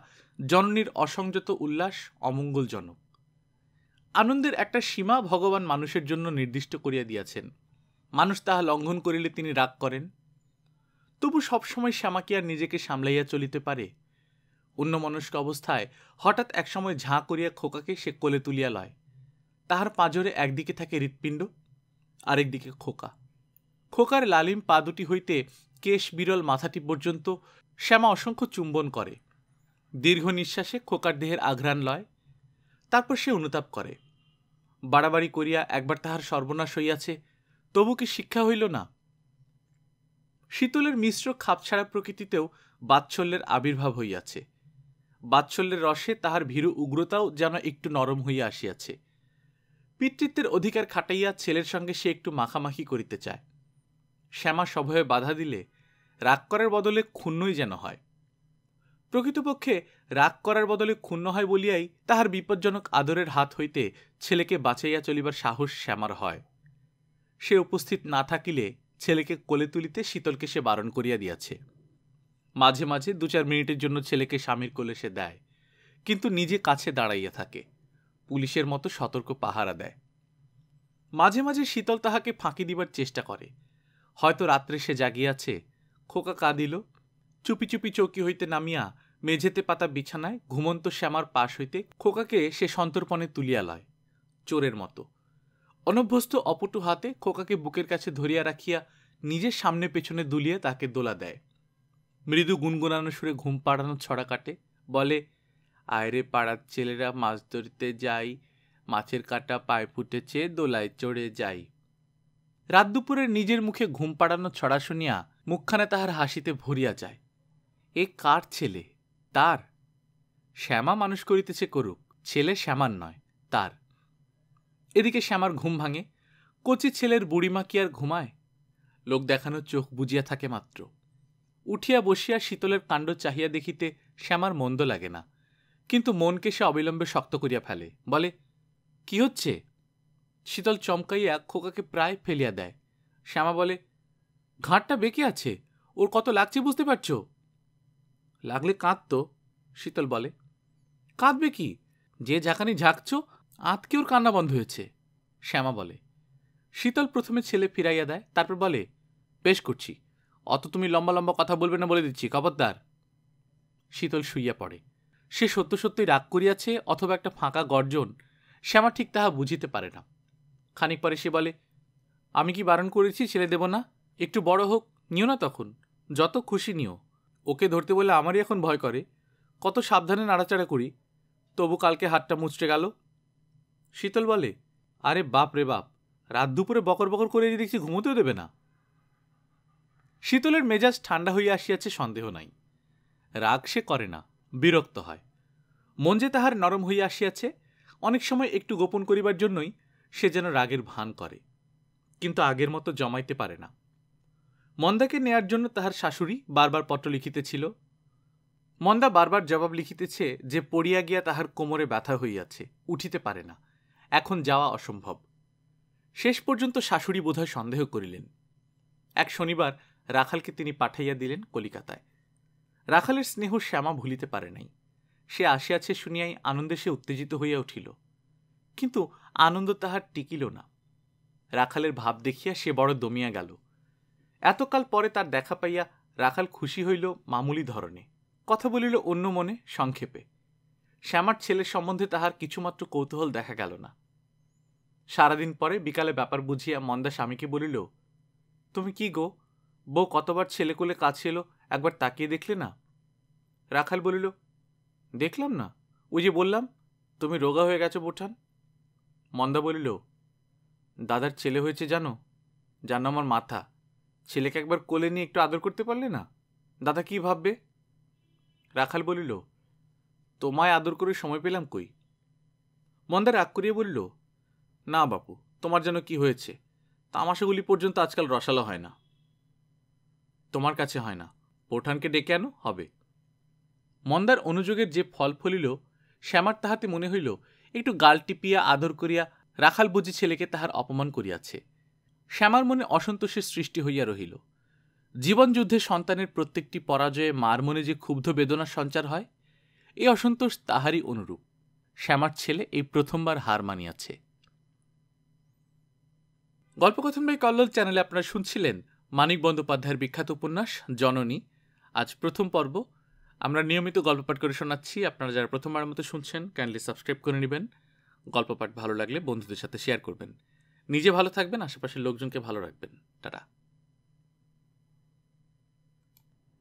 জননীর অসংযত উল্লাস অমঙ্গলজনক আনন্দের একটা সীমা ভগবান মানুষের জন্য নির্দিষ্ট করিয়া দিয়াছেন মানুষ তাহা লঙ্ঘন করিলে তিনি রাগ করেন তবু সবসময় শ্যামাকে আর নিজেকে সামলাইয়া চলিতে পারে অন্যমনস্ক অবস্থায় হঠাৎ একসময় ঝাঁ করিয়া খোকাকে সে কোলে তুলিয়া লয় তাহার পাঁজরে একদিকে থাকে হৃৎপিণ্ড আরেকদিকে খোকা খোকার লালিম পা দুটি হইতে কেশ বিরল মাথাটি পর্যন্ত শ্যামা অসংখ্য চুম্বন করে দীর্ঘ নিঃশ্বাসে খোকার দেহের আঘ্রাণ লয় তারপর সে অনুতাপ করে বাড়াবাড়ি করিয়া একবার তাহার সর্বনাশ হইয়াছে তবু কি শিক্ষা হইল না শীতলের মিশ্র খাপছাড়া প্রকৃতিতেও বাৎসল্যের আবির্ভাব হইয়াছে বাৎসল্যের রসে তাহার ভীরু উগ্রতাও যেন একটু নরম হইয়া আসিয়াছে পিতৃত্বের অধিকার খাটাইয়া ছেলের সঙ্গে সে একটু মাখামাখি করিতে চায় শ্যামা সভয়ে বাধা দিলে রাগ করার বদলে ক্ষুণ্ণই যেন হয় প্রকৃতপক্ষে রাগ করার বদলে ক্ষুণ্ণ হয় বলিয়াই তাহার বিপজ্জনক আদরের হাত হইতে ছেলেকে বাঁচাইয়া চলিবার সাহস শ্যামার হয় সে উপস্থিত না থাকিলে ছেলেকে কোলে তুলিতে শীতলকে সে বারণ করিয়া দিয়াছে মাঝে মাঝে দু চার মিনিটের জন্য ছেলেকে স্বামীর কোলে সে দেয় কিন্তু নিজে কাছে দাঁড়াইয়া থাকে পুলিশের মতো সতর্ক পাহারা দেয় মাঝে মাঝে শীতল তাহাকে ফাঁকি দিবার চেষ্টা করে হয়তো রাত্রে সে জাগিয়াছে খোকা কাঁদিল চুপি চুপি চৌকি হইতে নামিয়া মেঝেতে পাতা বিছানায় ঘুমন্ত শ্যামার পাশ হইতে খোকাকে সে সন্তর্পণে তুলিয়া লয় চোরের মতো অনভ্যস্ত অপটু হাতে খোকাকে বুকের কাছে ধরিয়া রাখিয়া নিজের সামনে পেছনে দুলিয়া তাকে দোলা দেয় মৃদু গুনগুনানো সুরে ঘুম পাড়ানো ছড়া কাটে বলে আয়রে পাড়ার ছেলেরা মাছ ধরতে যাই মাছের কাটা পায়ে ফুটেছে দোলায় চড়ে যাই রাত দুপুরে নিজের মুখে ঘুম পাড়ানো ছড়া শুনিয়া মুখখানে তাহার হাসিতে ভরিয়া যায় এ কার ছেলে তার শ্যামা মানুষ করিতেছে করুক ছেলে শ্যামার নয় তার এদিকে শ্যামার ঘুম ভাঙে কচি ছেলের বুড়িমা কি আর ঘুমায় লোক দেখানো চোখ বুঝিয়া থাকে মাত্র উঠিয়া বসিয়া শীতলের কাণ্ড চাহিয়া দেখিতে শ্যামার মন্দ লাগে না কিন্তু মনকে সে অবিলম্বে শক্ত করিয়া ফেলে বলে কি হচ্ছে শীতল চমকাইয়া খোকাকে প্রায় ফেলিয়া দেয় শ্যামা বলে ঘাটটা বেঁকে আছে ওর কত লাগছে বুঝতে পারছ লাগলে কাঁদতো শীতল বলে কাঁদবে কি যে ঝাঁকানি ঝাঁকছ আঁতকে ওর কান্না বন্ধ হয়েছে শ্যামা বলে শীতল প্রথমে ছেলে ফিরাইয়া দেয় তারপর বলে বেশ করছি অত তুমি লম্বা লম্বা কথা বলবে না বলে দিচ্ছি খবরদার শীতল শুইয়া পড়ে সে সত্য সত্যই রাগ করিয়াছে অথবা একটা ফাঁকা গর্জন সে আমার ঠিক তাহা বুঝিতে পারে না খানিক পরে সে বলে আমি কি বারণ করেছি ছেলে দেব না একটু বড় হোক নিও না তখন যত খুশি নিও ওকে ধরতে বলে আমারই এখন ভয় করে কত সাবধানে নাড়াচাড়া করি তবু কালকে হাতটা মুচড়ে গেল শীতল বলে আরে বাপ রে বাপ রাত দুপুরে বকর বকর করে দেখছি ঘুমোতেও দেবে না শীতলের মেজাজ ঠান্ডা হইয়া আসিয়াছে সন্দেহ নাই রাগ সে করে না বিরক্ত হয় মন যে তাহার নরম হইয়া আসিয়াছে অনেক সময় একটু গোপন করিবার জন্যই সে যেন রাগের ভান করে কিন্তু আগের মতো জমাইতে পারে না মন্দাকে নেয়ার জন্য তাহার শাশুড়ি বারবার পত্র লিখিতেছিল মন্দা বারবার জবাব লিখিতেছে যে পড়িয়া গিয়া তাহার কোমরে ব্যথা হইয়াছে উঠিতে পারে না এখন যাওয়া অসম্ভব শেষ পর্যন্ত শাশুড়ি বোধহয় সন্দেহ করিলেন এক শনিবার রাখালকে তিনি পাঠাইয়া দিলেন কলিকাতায় রাখালের স্নেহ শ্যামা ভুলিতে পারে নাই সে আসিয়াছে শুনিয়াই আনন্দে সে উত্তেজিত হইয়া উঠিল কিন্তু আনন্দ তাহার টিকিল না রাখালের ভাব দেখিয়া সে বড় দমিয়া গেল এতকাল পরে তার দেখা পাইয়া রাখাল খুশি হইল মামুলি ধরনে কথা বলিল অন্য মনে সংক্ষেপে শ্যামার ছেলের সম্বন্ধে তাহার কিছুমাত্র কৌতূহল দেখা গেল না সারাদিন পরে বিকালে ব্যাপার বুঝিয়া মন্দা স্বামীকে বলিল তুমি কি গো বউ কতবার ছেলে কোলে কাছে এলো একবার তাকিয়ে দেখলে না রাখাল বলিল দেখলাম না ওই যে বললাম তুমি রোগা হয়ে গেছো বোঠান মন্দা বলিল দাদার ছেলে হয়েছে জানো জানো আমার মাথা ছেলেকে একবার কোলে নিয়ে একটু আদর করতে পারলে না দাদা কি ভাববে রাখাল বলিল তোমায় আদর করে সময় পেলাম কই মন্দা রাগ করিয়ে বলল না বাপু তোমার যেন কি হয়েছে তামাশাগুলি পর্যন্ত আজকাল রসালো হয় না তোমার কাছে হয় না বোঠানকে ডেকে আনো হবে মন্দার অনুযোগের যে ফল ফলিল শ্যামার তাহাতে মনে হইল একটু গাল টিপিয়া আদর করিয়া রাখাল বুঝি ছেলেকে তাহার অপমান করিয়াছে শ্যামার মনে অসন্তোষের সৃষ্টি হইয়া রহিল জীবনযুদ্ধে সন্তানের প্রত্যেকটি পরাজয়ে মার মনে যে ক্ষুব্ধ বেদনার সঞ্চার হয় এই অসন্তোষ তাহারই অনুরূপ শ্যামার ছেলে এই প্রথমবার হার মানিয়াছে গল্পকথন বাই কল্লোল চ্যানেলে আপনারা শুনছিলেন মানিক বন্দ্যোপাধ্যায়ের বিখ্যাত উপন্যাস জননী আজ প্রথম পর্ব আমরা নিয়মিত গল্পপাঠ করে শোনাচ্ছি আপনারা যারা প্রথমবার মতো শুনছেন কাইন্ডলি সাবস্ক্রাইব করে নেবেন গল্পপাঠ ভালো লাগলে বন্ধুদের সাথে শেয়ার করবেন নিজে ভালো থাকবেন আশেপাশের লোকজনকে ভালো রাখবেন টাটা